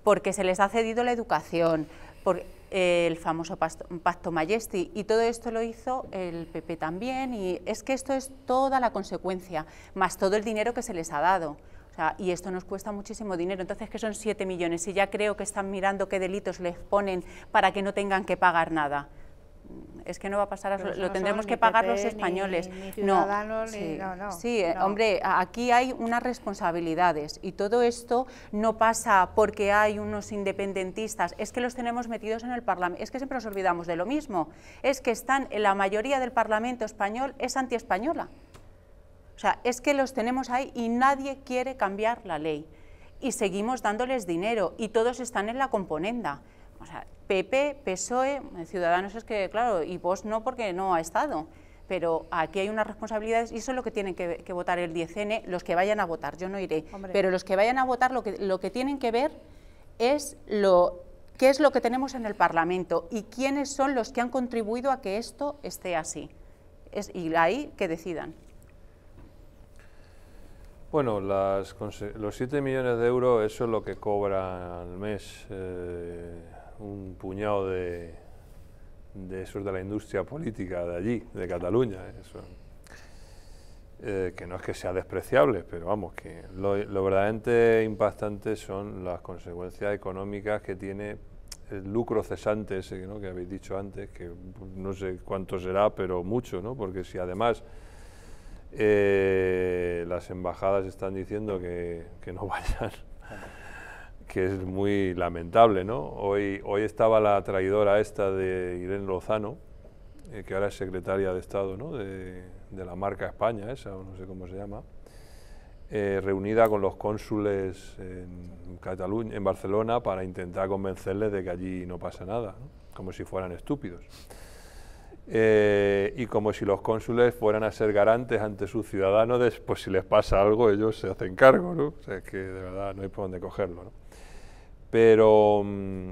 porque se les ha cedido la educación, porque el famoso pacto Majesti y todo esto lo hizo el PP también, y es que esto es toda la consecuencia, más todo el dinero que se les ha dado. y esto nos cuesta muchísimo dinero, entonces que son siete millones, y ya creo que están mirando qué delitos les ponen para que no tengan que pagar nada es que no va a pasar, lo tendremos que pagar los españoles. no, sí, hombre, aquí hay unas responsabilidades y todo esto no pasa porque hay unos independentistas, es que los tenemos metidos en el Parlamento, es que siempre nos olvidamos de lo mismo, es que están, en la mayoría del Parlamento español es antiespañola. O sea, es que los tenemos ahí y nadie quiere cambiar la ley y seguimos dándoles dinero y todos están en la componenda. PP, PSOE, Ciudadanos es que, claro, y vos no porque no ha estado. Pero aquí hay unas responsabilidades y eso es lo que tienen que, votar el 10N, los que vayan a votar, yo no iré. Pero los que vayan a votar lo que, lo que tienen que ver es lo, qué es lo que tenemos en el Parlamento y quiénes son los que han contribuido a que esto esté así. y ahí que decidan. Bueno, los 7 millones de euros, eso es lo que cobra al mes. Eh, un puñado de, de esos de la industria política de allí, de Cataluña. Eh, que no es que sea despreciable, pero vamos, que lo, verdaderamente impactante son las consecuencias económicas que tiene el lucro cesante ese que habéis dicho antes, que no sé cuánto será, pero mucho, ¿no? porque si además eh, las embajadas están diciendo que, que no vayan que es muy lamentable, ¿no? Hoy, hoy estaba la traidora esta de Irene Lozano, eh, que ahora es secretaria de Estado, ¿no? De, la marca España, esa, no sé cómo se llama, eh, reunida con los cónsules en, Cataluña, en Barcelona para intentar convencerles de que allí no pasa nada, como si fueran estúpidos. Eh, y como si los cónsules fueran a ser garantes ante sus ciudadanos de, pues si les pasa algo ellos se hacen cargo, ¿no? O sea, que de verdad no hay por dónde cogerlo, ¿no? Pero mm,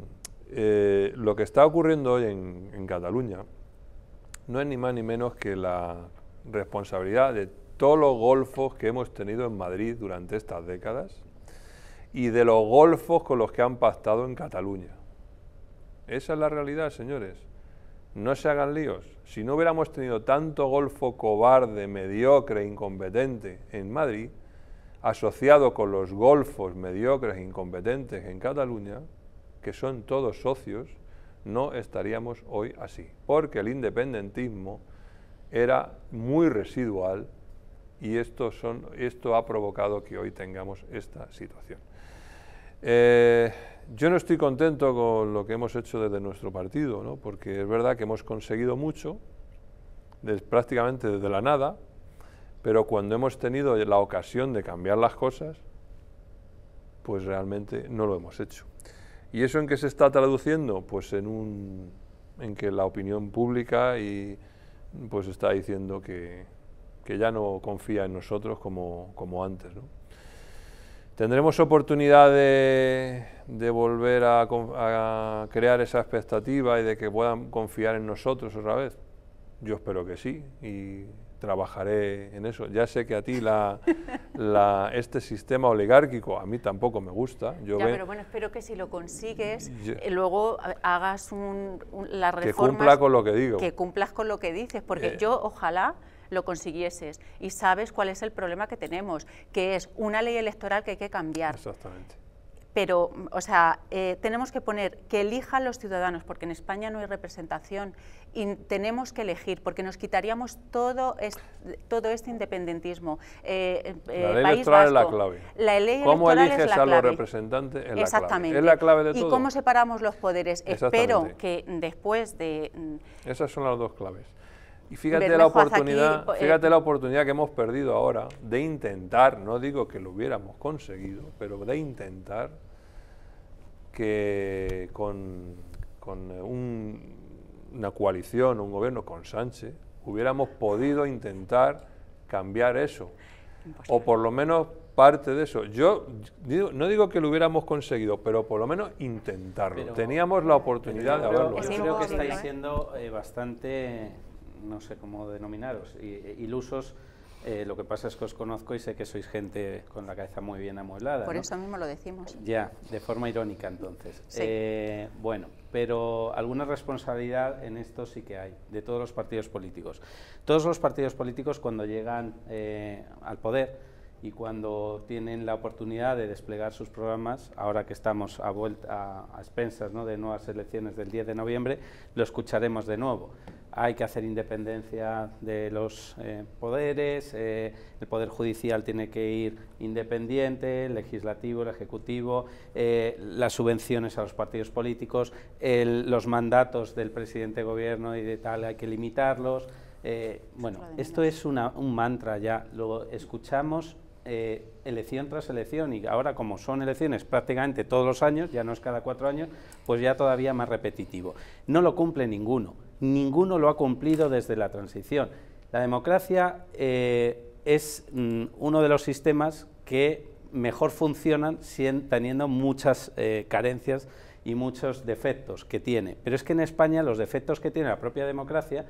eh, lo que está ocurriendo hoy en, en Cataluña no es ni más ni menos que la responsabilidad de todos los golfos que hemos tenido en Madrid durante estas décadas y de los golfos con los que han pactado en Cataluña. Esa es la realidad, señores. No se hagan líos. Si no hubiéramos tenido tanto golfo cobarde, mediocre, incompetente en Madrid, asociado con los golfos mediocres, e incompetentes en Cataluña, que son todos socios, no estaríamos hoy así, porque el independentismo era muy residual y esto, ha provocado que hoy tengamos esta situación. Eh, yo no estoy contento con lo que hemos hecho desde nuestro partido, porque es verdad que hemos conseguido mucho, prácticamente desde la nada, pero cuando hemos tenido la ocasión de cambiar las cosas, pues realmente no lo hemos hecho. ¿Y eso en qué se está traduciendo? Pues en, un, en que la opinión pública y, pues está diciendo que, ya no confía en nosotros como, antes. ¿Tendremos oportunidad de, de volver a, a, crear esa expectativa y de que puedan confiar en nosotros otra vez? Yo espero que sí y trabajaré en eso. Ya sé que a ti la, este sistema oligárquico a mí tampoco me gusta. Yo pero bueno, espero que si lo consigues, eh, luego hagas un, reforma las Que cumpla con lo que digo. Que cumplas con lo que dices, porque eh. yo ojalá lo consiguieses y sabes cuál es el problema que tenemos, que es una ley electoral que hay que cambiar. Exactamente pero, o sea, eh, tenemos que poner que elijan los ciudadanos, porque en España no hay representación y tenemos que elegir, porque nos quitaríamos todo este, independentismo. Eh, eh, la ley electoral es la clave. La ¿Cómo eliges es la a los representantes? Es la Exactamente. ¿Y cómo separamos los poderes? Espero que después de... Mm, Esas son las dos claves. Y fíjate la, oportunidad, pues, fíjate la oportunidad que hemos perdido ahora de intentar, no digo que lo hubiéramos conseguido, pero de intentar que con, eh, una coalición, un gobierno con Sánchez, hubiéramos podido intentar cambiar eso. O por lo menos parte de eso. Yo no digo que lo hubiéramos conseguido, pero por lo menos intentarlo. Teníamos la oportunidad de haberlo hecho. Yo creo que estáis siendo eh, bastante, no sé cómo denominaros, ilusos eh, lo que pasa es que os conozco y sé que sois gente con la cabeza muy bien amueblada. Por eso mismo lo decimos. Ya, de forma irónica entonces. Eh, bueno, pero alguna responsabilidad en esto sí que hay, de todos los partidos políticos. Todos los partidos políticos cuando llegan eh, al poder y cuando tienen la oportunidad de desplegar sus programas, ahora que estamos a, vuelta, a, expensas de nuevas elecciones del 10 de noviembre, lo escucharemos de nuevo. Hay que hacer independencia de los eh, poderes, eh, el Poder Judicial tiene que ir independiente, el Legislativo, el Ejecutivo, eh, las subvenciones a los partidos políticos, los mandatos del presidente de gobierno y de tal hay que limitarlos. bueno, esto es un mantra ya, lo escuchamos eh, elección tras elección y ahora como son elecciones prácticamente todos los años, ya no es cada cuatro años, pues ya todavía más repetitivo. No lo cumple ninguno, ninguno lo ha cumplido desde la transición. La democracia eh, es mm, uno de los sistemas que mejor funcionan teniendo muchas eh, carencias y muchos defectos que tiene. Pero es que en España los defectos que tiene la propia democracia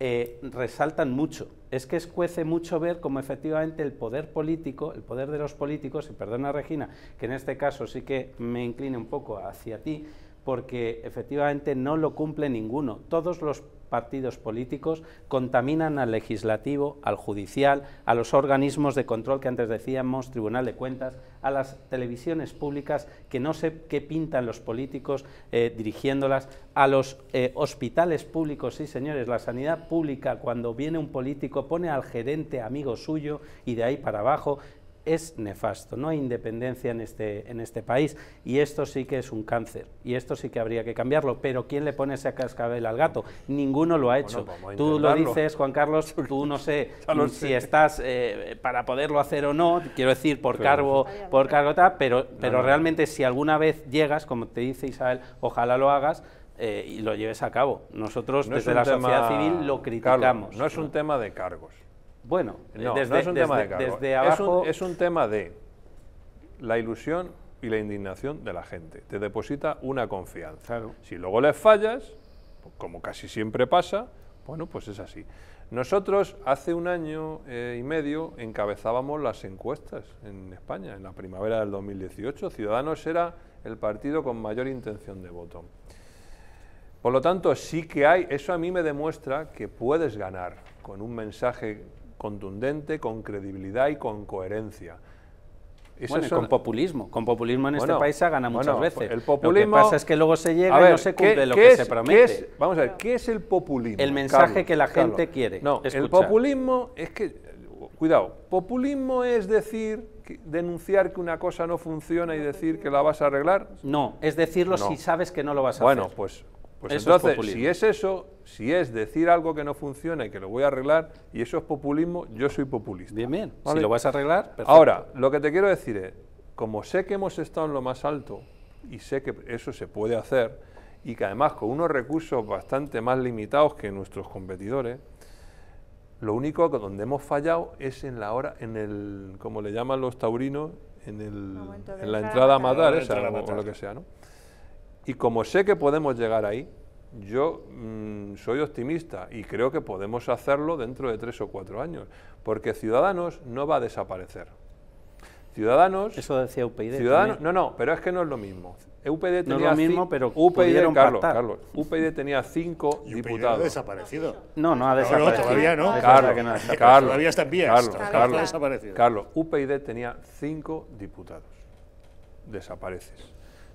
eh, resaltan mucho. Es que escuece mucho ver cómo efectivamente el poder político, el poder de los políticos, y perdona Regina, que en este caso sí que me incline un poco hacia ti, porque efectivamente no lo cumple ninguno. Todos los partidos políticos contaminan al legislativo, al judicial, a los organismos de control que antes decíamos, Tribunal de Cuentas, a las televisiones públicas que no sé qué pintan los políticos eh, dirigiéndolas, a los eh, hospitales públicos, sí señores, la sanidad pública cuando viene un político pone al gerente amigo suyo y de ahí para abajo, es nefasto, no hay independencia en este, en este país y esto sí que es un cáncer y esto sí que habría que cambiarlo, pero ¿quién le pone ese cascabel al gato? Ninguno lo ha hecho. tú lo dices, Juan Carlos, tú no sé si estás eh, para poderlo hacer o no, quiero decir por cargo, por cargo pero, pero realmente si alguna vez llegas, como te dice Isabel, ojalá lo hagas, eh, y lo lleves a cabo. Nosotros desde la sociedad civil lo criticamos. no es un tema de cargos. Bueno, eh, desde, es un tema de abajo... es, un, tema de la ilusión y la indignación de la gente. Te deposita una confianza. Si luego les fallas, pues, como casi siempre pasa, bueno, pues es así. Nosotros hace un año eh, y medio encabezábamos las encuestas en España, en la primavera del 2018. Ciudadanos era el partido con mayor intención de voto. Por lo tanto, sí que hay, eso a mí me demuestra que puedes ganar con un mensaje contundente, con credibilidad y con coherencia. Bueno, con populismo. Con populismo en este país se gana muchas veces. El populismo... Lo que pasa es que luego se llega y no se cumple lo que se promete. vamos a ver, ¿qué es el populismo? El mensaje que la gente quiere. No, el populismo es que. Cuidado, populismo es decir, denunciar que una cosa no funciona y decir que la vas a arreglar. No, es decirlo si sabes que no lo vas a hacer. Bueno, pues, pues entonces, si es eso, si es decir algo que no funciona y que lo voy a arreglar, y eso es populismo, yo soy populista. Bien, bien. Si lo vas a arreglar, perfecto. Ahora, lo que te quiero decir es, como sé que hemos estado en lo más alto y sé que eso se puede hacer, y que además con unos recursos bastante más limitados que nuestros competidores, lo único donde hemos fallado es en la hora, en el, como le llaman los taurinos, en, el, en la entrada a matar, o, lo que sea, ¿no? Y como sé que podemos llegar ahí, yo mm, soy optimista y creo que podemos hacerlo dentro de tres o cuatro años, porque Ciudadanos no va a desaparecer. Ciudadanos... Eso decía UPyD. Ciudadanos, no, no, pero es que no es lo mismo. UPyD tenía no lo mismo, pero UPyD, Carlos, tenía cinco diputados. No desaparecido. No, no ha desaparecido. todavía no. Carlos, todavía está en Carlos, desaparecido. Carlos, tenía cinco diputados. Desapareces.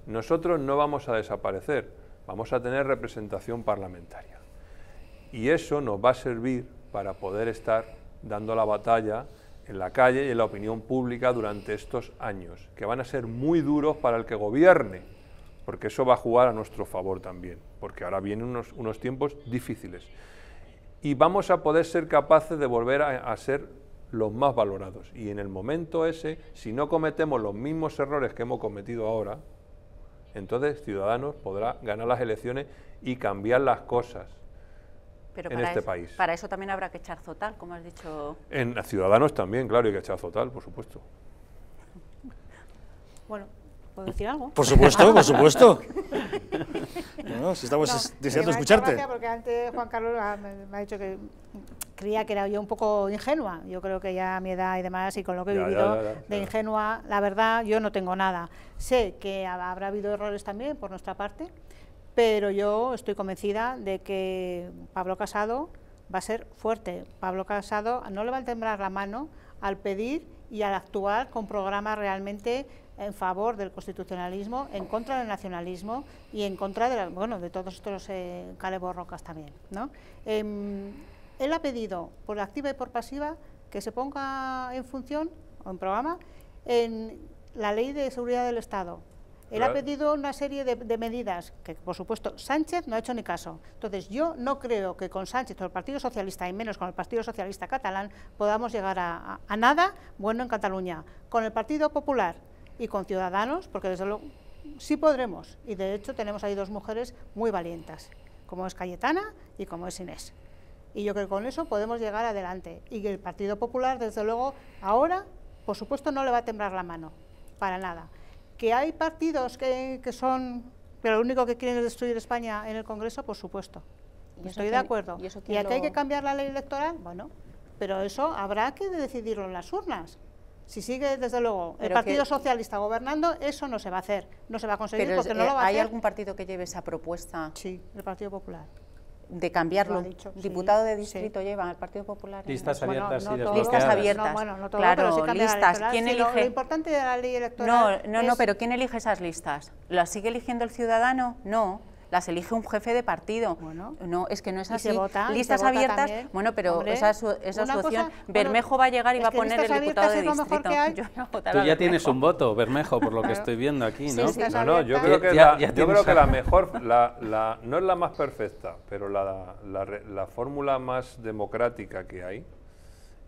Nosotros no vamos a desaparecer vamos a tener representación parlamentaria. Y eso nos va a servir para poder estar dando la batalla en la calle y en la opinión pública durante estos años, que van a ser muy duros para el que gobierne, porque eso va a jugar a nuestro favor también, porque ahora vienen unos, tiempos difíciles. Y vamos a poder ser capaces de volver a ser los más valorados. Y en el momento ese, si no cometemos los mismos errores que hemos cometido ahora, entonces Ciudadanos podrá ganar las elecciones y cambiar las cosas. Pero en este país. Para eso también habrá que echar zotal, como has dicho. En Ciudadanos también, claro, hay que echar zotal, por supuesto. Bueno, ¿puedo decir algo? Por supuesto, por supuesto. si estamos deseando escucharte. porque antes Juan Carlos me ha dicho que creía que era yo un poco ingenua. Yo creo que ya a mi edad y demás, y con lo que he vivido de ingenua, la verdad, yo no tengo nada. Sé que habrá habido errores también por nuestra parte, pero yo estoy convencida de que Pablo Casado va a ser fuerte. Pablo Casado no le va a temblar la mano al pedir y al actuar con programas realmente en favor del constitucionalismo, en contra del nacionalismo y en contra de, bueno, de todos estos eh, caleborrocas también. ¿no? Em, él ha pedido, por activa y por pasiva, que se ponga en función o en programa en la ley de seguridad del Estado. Él ha pedido una serie de, medidas que, por supuesto, Sánchez no ha hecho ni caso. Entonces, yo no creo que con Sánchez o el Partido Socialista, y menos con el Partido Socialista catalán, podamos llegar a, nada bueno en Cataluña. Con el Partido Popular y con Ciudadanos, porque desde luego sí podremos. Y de hecho tenemos ahí dos mujeres muy valientes, como es Cayetana y como es Inés y yo creo que con eso podemos llegar adelante. Y el Partido Popular, desde luego, ahora, por supuesto, no le va a temblar la mano, para nada. Que hay partidos que, son, pero lo único que quieren es destruir España en el Congreso, por supuesto. Estoy de acuerdo. ¿Y, aquí hay que cambiar la ley electoral? Bueno, pero eso habrá que decidirlo en las urnas. Si sigue, desde luego, el Partido Socialista gobernando, eso no se va a hacer, no se va a conseguir porque no lo va a ¿Hay algún partido que lleve esa propuesta? Sí, el Partido Popular de cambiarlo. Diputado de distrito lleva al Partido Popular. Listas abiertas no y Listas abiertas. No, bueno, no todo, claro, pero listas. ¿Quién elige? Lo, importante de la ley electoral. No, no, no, pero ¿quién elige esas listas? ¿Las sigue eligiendo el ciudadano? No las elige un jefe de partido. No, es que no es así. listas abiertas, bueno, pero esa, esa opción. Bermejo va a llegar y va a poner el diputado de distrito. Tú ya tienes un voto, Bermejo, por lo que estoy viendo aquí, ¿no? no, yo creo que, la, yo creo que la mejor, la, la, no es la más perfecta, pero la, la fórmula más democrática que hay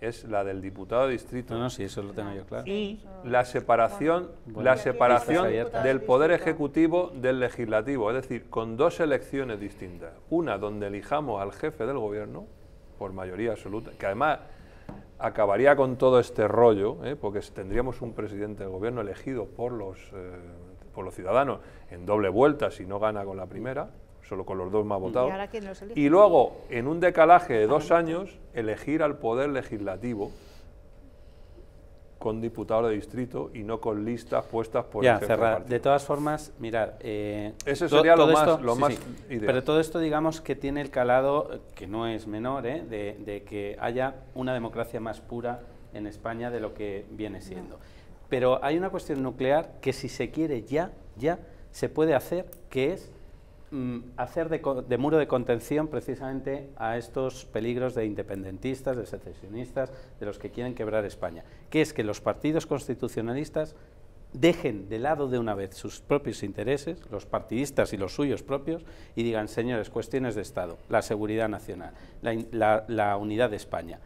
es la del diputado de distrito. eso lo tengo yo claro. Y la separación, ah, la separación del poder ejecutivo del legislativo, es decir, con dos elecciones distintas. Una donde elijamos al jefe del gobierno por mayoría absoluta, que además acabaría con todo este rollo, ¿eh? porque tendríamos un presidente del gobierno elegido por los, eh, por los ciudadanos en doble vuelta si no gana con la primera solo con los dos más votados. ¿Y, y luego, en un decalaje de dos ah. años, elegir al Poder Legislativo con diputado de distrito y no con listas puestas por ya, el cerrar. De todas formas, mirad... Eh, sería lo más, Ideal. Pero todo esto, digamos, que tiene el calado, que no es menor, eh, de, que haya una democracia más pura en España de lo que viene siendo. Pero hay una cuestión nuclear que si se quiere ya, ya, se puede hacer, que es Mm, hacer de, muro de contención precisamente a estos peligros de independentistas, de secesionistas, de los que quieren quebrar España, que es que los partidos constitucionalistas dejen de lado de una vez sus propios intereses, los partidistas y los suyos propios, y digan, señores, cuestiones de Estado, la seguridad nacional, la, la unidad de España.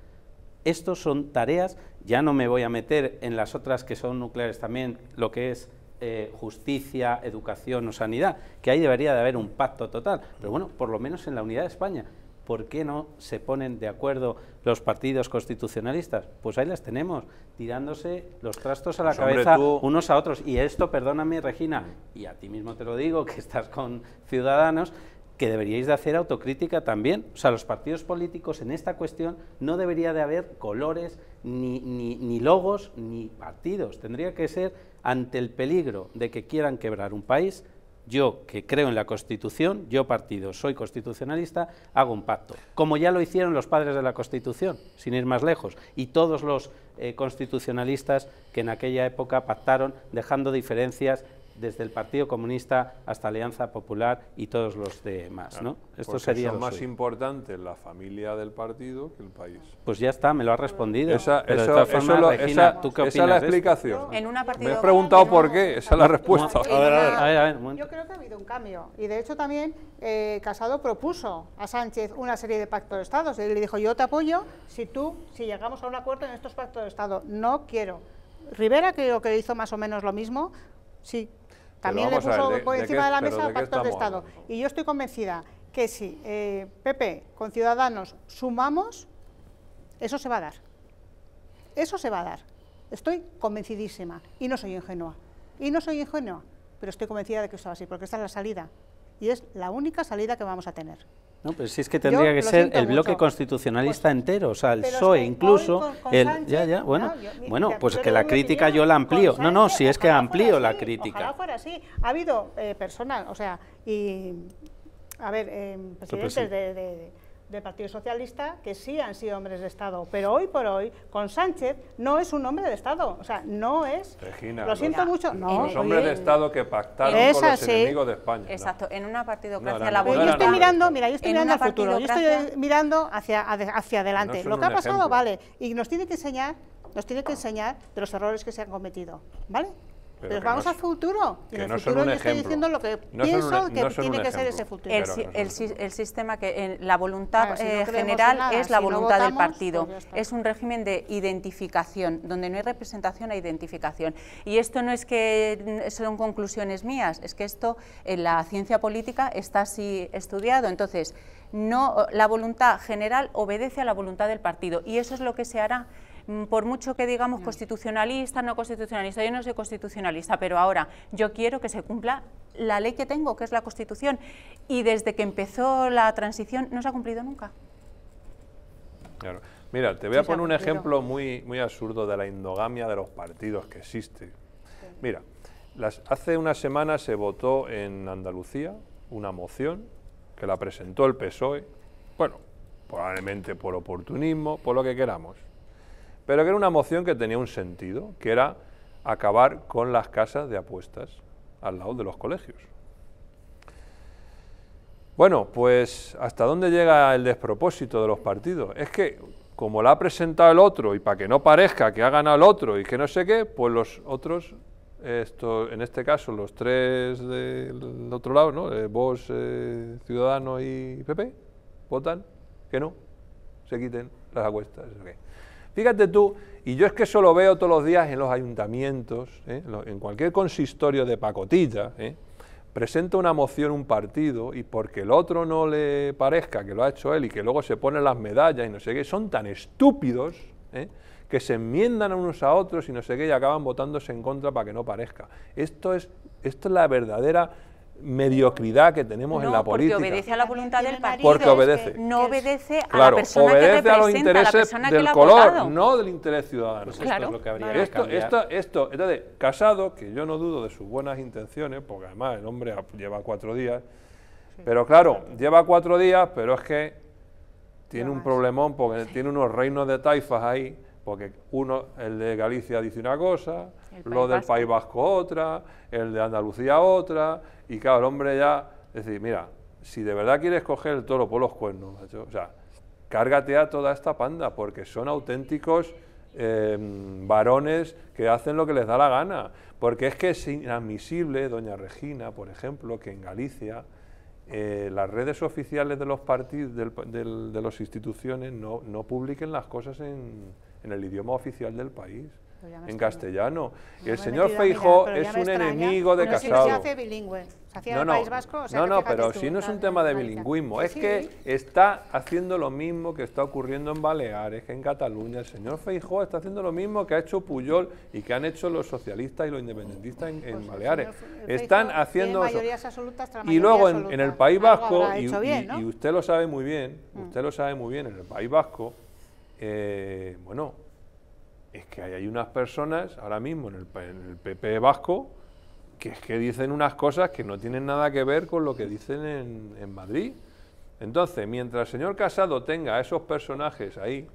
Estos son tareas, ya no me voy a meter en las otras que son nucleares también, lo que es eh, justicia, educación o sanidad, que ahí debería de haber un pacto total. Pero bueno, por lo menos en la unidad de España. ¿Por qué no se ponen de acuerdo los partidos constitucionalistas? Pues ahí las tenemos, tirándose los trastos a la pues, cabeza unos a otros. Y esto, perdóname Regina, y a ti mismo te lo digo, que estás con Ciudadanos, que deberíais de hacer autocrítica también. O sea, los partidos políticos en esta cuestión no debería de haber colores, ni, ni logos, ni partidos. Tendría que ser ante el peligro de que quieran quebrar un país, yo que creo en la Constitución, yo partido soy constitucionalista, hago un pacto, como ya lo hicieron los padres de la Constitución, sin ir más lejos, y todos los eh, constitucionalistas que en aquella época pactaron dejando diferencias desde el Partido Comunista hasta Alianza Popular y todos los demás. ¿no? Esto sería más importante la familia del partido que el país. Pues ya está, me lo ha respondido. Esa, es la explicación. me he preguntado por qué, esa es la respuesta. yo creo que ha habido un cambio y de hecho también eh, Casado propuso a Sánchez una serie de pactos de Estado. Él le dijo, yo te apoyo si tú, si llegamos a un acuerdo en estos pactos de Estado. No quiero. Rivera creo que hizo más o menos lo mismo. Sí, también le puso por encima de, la mesa pactos de Estado. Y yo estoy convencida que si eh, PP con Ciudadanos sumamos, eso se va a dar. Eso se va a dar. Estoy convencidísima y no soy ingenua. Y no soy ingenua, pero estoy convencida de que eso va a ser, porque esta es la salida y es la única salida que vamos a tener. No, pero si es que tendría que ser el bloque constitucionalista pues, entero, o sea, el PSOE incluso, el, ya, ya, bueno, bueno, pues que la crítica yo la amplío, no, no, si es que amplío la crítica. Ojalá fuera así, ha habido personal eh, personas, o sea, y, a ver, eh, pues presidentes de del Partido Socialista que sí han sido hombres de Estado, pero hoy por hoy, con Sánchez, no es un hombre de Estado, o sea, no es... Regina, lo siento mucho, no. Los hombres de Estado que pactaron con los enemigo enemigos de España. Exacto, en una partidocracia laboral. Yo estoy mirando, mira, yo estoy mirando al futuro, yo estoy mirando hacia, hacia adelante. lo que ha pasado, vale, y nos tiene que enseñar, nos tiene que enseñar de los errores que se han cometido, ¿vale? Pero, vamos al futuro. que el son yo estoy diciendo lo que pienso que tiene que ser ese futuro. El, sistema que eh, la voluntad eh, general es la voluntad del partido. Pues es un régimen de identificación, donde no hay representación, hay identificación. Y esto no es que son conclusiones mías, es que esto en eh, la ciencia política está así estudiado. Entonces, no, la voluntad general obedece a la voluntad del partido y eso es lo que se hará Mm, por mucho que digamos constitucionalista, no constitucionalista, yo no soy constitucionalista, pero ahora yo quiero que se cumpla la ley que tengo, que es la Constitución, y desde que empezó la transición no se ha cumplido nunca. Mira, te voy a poner un ejemplo muy, muy absurdo de la endogamia de los partidos que existe. Mira, hace una semana se votó en Andalucía una moción que la presentó el PSOE, bueno, probablemente por oportunismo, por lo que queramos, pero que era una moción que tenía un sentido, que era acabar con las casas de apuestas al lado de los colegios. Bueno, pues ¿hasta dónde llega el despropósito de los partidos? Es que como la ha presentado el otro y para que no parezca que ha ganado el otro y que no sé qué, pues los otros, esto, en este caso los tres del otro lado, ¿no? Eh, Vos, ciudadano eh, Ciudadanos y PP, votan que no, se quiten las apuestas. Fíjate tú, y yo es que eso lo veo todos los días en los ayuntamientos, ¿eh? en cualquier consistorio de pacotilla, ¿eh? presenta una moción un partido y porque el otro no le parezca que lo ha hecho él y que luego se ponen las medallas y no sé qué, son tan estúpidos ¿eh? que se enmiendan unos a otros y no sé qué y acaban votándose en contra para que no parezca. Esto es, esto es la verdadera mediocridad que tenemos en la política. Porque obedece a la voluntad del partido. Porque obedece. No obedece a la persona los intereses del color, no del interés ciudadano. Pues esto es lo que habría que esto, esto, esto, entonces, Casado, que yo no dudo de sus buenas intenciones, porque además el hombre lleva cuatro días, pero claro, lleva cuatro días, pero es que tiene un problemón porque tiene unos reinos de taifas ahí, porque uno, el de Galicia dice una cosa, lo del País Vasco otra, el de Andalucía otra, y claro, el hombre ya, es decir, mira, si de verdad quieres coger el toro por los cuernos, o sea, cárgate a toda esta panda, porque son auténticos eh, varones que hacen lo que les da la gana. Porque es que es inadmisible, doña Regina, por ejemplo, que en Galicia eh, las redes oficiales de los partidos, de las instituciones, no, publiquen las cosas en el idioma oficial del país en castellano. el señor Feijó es un enemigo de Casado. no, se hace bilingüe. Se hacía no, País Vasco, no, no pero si no es un tema de bilingüismo, es que está haciendo lo mismo que está ocurriendo en Baleares, que en Cataluña. El señor Feijó está haciendo lo mismo que ha hecho Puyol y que han hecho los socialistas y los independentistas en, pues Baleares. Están haciendo... Absolutas, y luego en, el País Vasco, y, usted lo sabe muy bien, mm. usted lo sabe muy bien, en el País Vasco, eh, bueno, es que hay, unas personas ahora mismo en el, PP vasco que es que dicen unas cosas que no tienen nada que ver con lo que dicen en, Madrid. Entonces, mientras el señor Casado tenga a esos personajes ahí,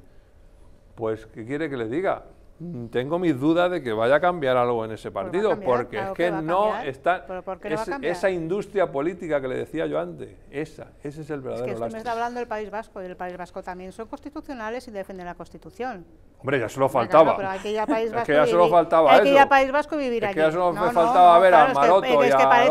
pues, ¿qué quiere que le diga? Mm, tengo mis dudas de que vaya a cambiar algo en ese partido, porque es que, no está esa industria política que le decía yo antes, esa, ese es el verdadero. Es que me está hablando del País Vasco y el País Vasco también son constitucionales y defienden la Constitución. Hombre, ya solo faltaba. aquella País Vasco. es ya País Vasco vivir Es que ya solo me faltaba ver a Maroto y a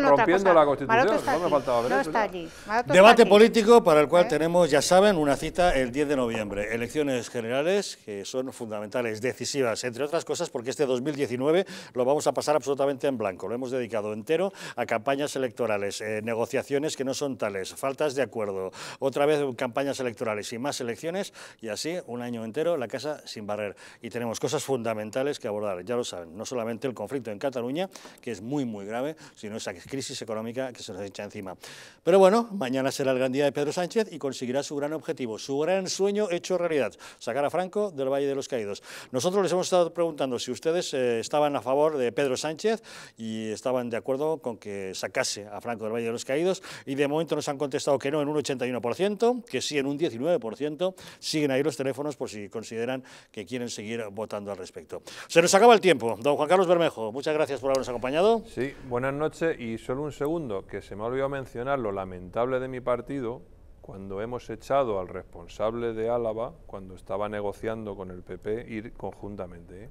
rompiendo la Constitución. no Está allí. Debate político para el cual ¿Eh? tenemos, ya saben, una cita el 10 de noviembre. Elecciones generales que son fundamentales, decisivas, entre otras cosas, porque este 2019 lo vamos a pasar absolutamente en blanco. Lo hemos dedicado entero a campañas electorales, eh, negociaciones que no son tales, faltas de acuerdo, otra vez campañas electorales y más elecciones, y así un año entero la Casa sin barrer. Y tenemos cosas fundamentales que abordar, ya lo saben, no solamente el conflicto en Cataluña, que es muy, muy grave, sino esa crisis económica que se nos echa encima. Pero bueno, mañana será el gran día de Pedro Sánchez y conseguirá su gran objetivo, su gran sueño hecho realidad, sacar a Franco del Valle de los Caídos. Nosotros les hemos estado preguntando si ustedes eh, estaban a favor de Pedro Sánchez y estaban de acuerdo con que sacase a Franco del Valle de los Caídos y de momento nos han contestado que no en un 81%, que sí en un 19%. Siguen ahí los teléfonos por si consideran que quieren seguir votando al respecto. Se nos acaba el tiempo. Don Juan Carlos Bermejo, muchas gracias por habernos acompañado. Sí, buenas noches y solo un segundo, que se me ha olvidado mencionar lo lamentable de mi partido, cuando hemos echado al responsable de Álava, cuando estaba negociando con el PP, ir conjuntamente. ¿eh?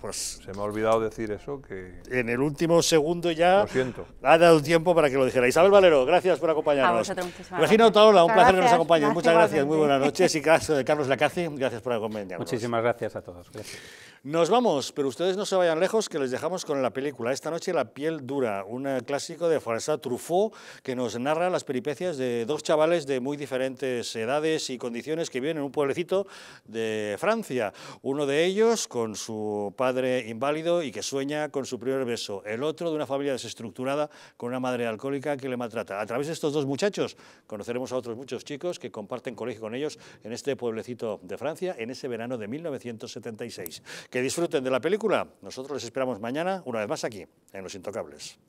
Pues, Se me ha olvidado decir eso, que... En el último segundo ya... Lo siento. Ha dado tiempo para que lo dijera. Isabel Valero, gracias por acompañarnos. A vosotros, Regina Otaola, un placer que nos acompañes. Muchas gracias, muy buenas noches. Y Carlos Lacaze, gracias por acompañarnos. Muchísimas gracias a todos. Nos vamos, pero ustedes no se vayan lejos, que les dejamos con la película. Esta noche La piel dura, un clásico de François Truffaut que nos narra las peripecias de dos chavales de muy diferentes edades y condiciones que viven en un pueblecito de Francia. Uno de ellos con su padre inválido y que sueña con su primer beso. El otro de una familia desestructurada con una madre alcohólica que le maltrata. A través de estos dos muchachos conoceremos a otros muchos chicos que comparten colegio con ellos en este pueblecito de Francia en ese verano de 1976. Que disfruten de la película. Nosotros les esperamos mañana, una vez más aquí, en Los Intocables.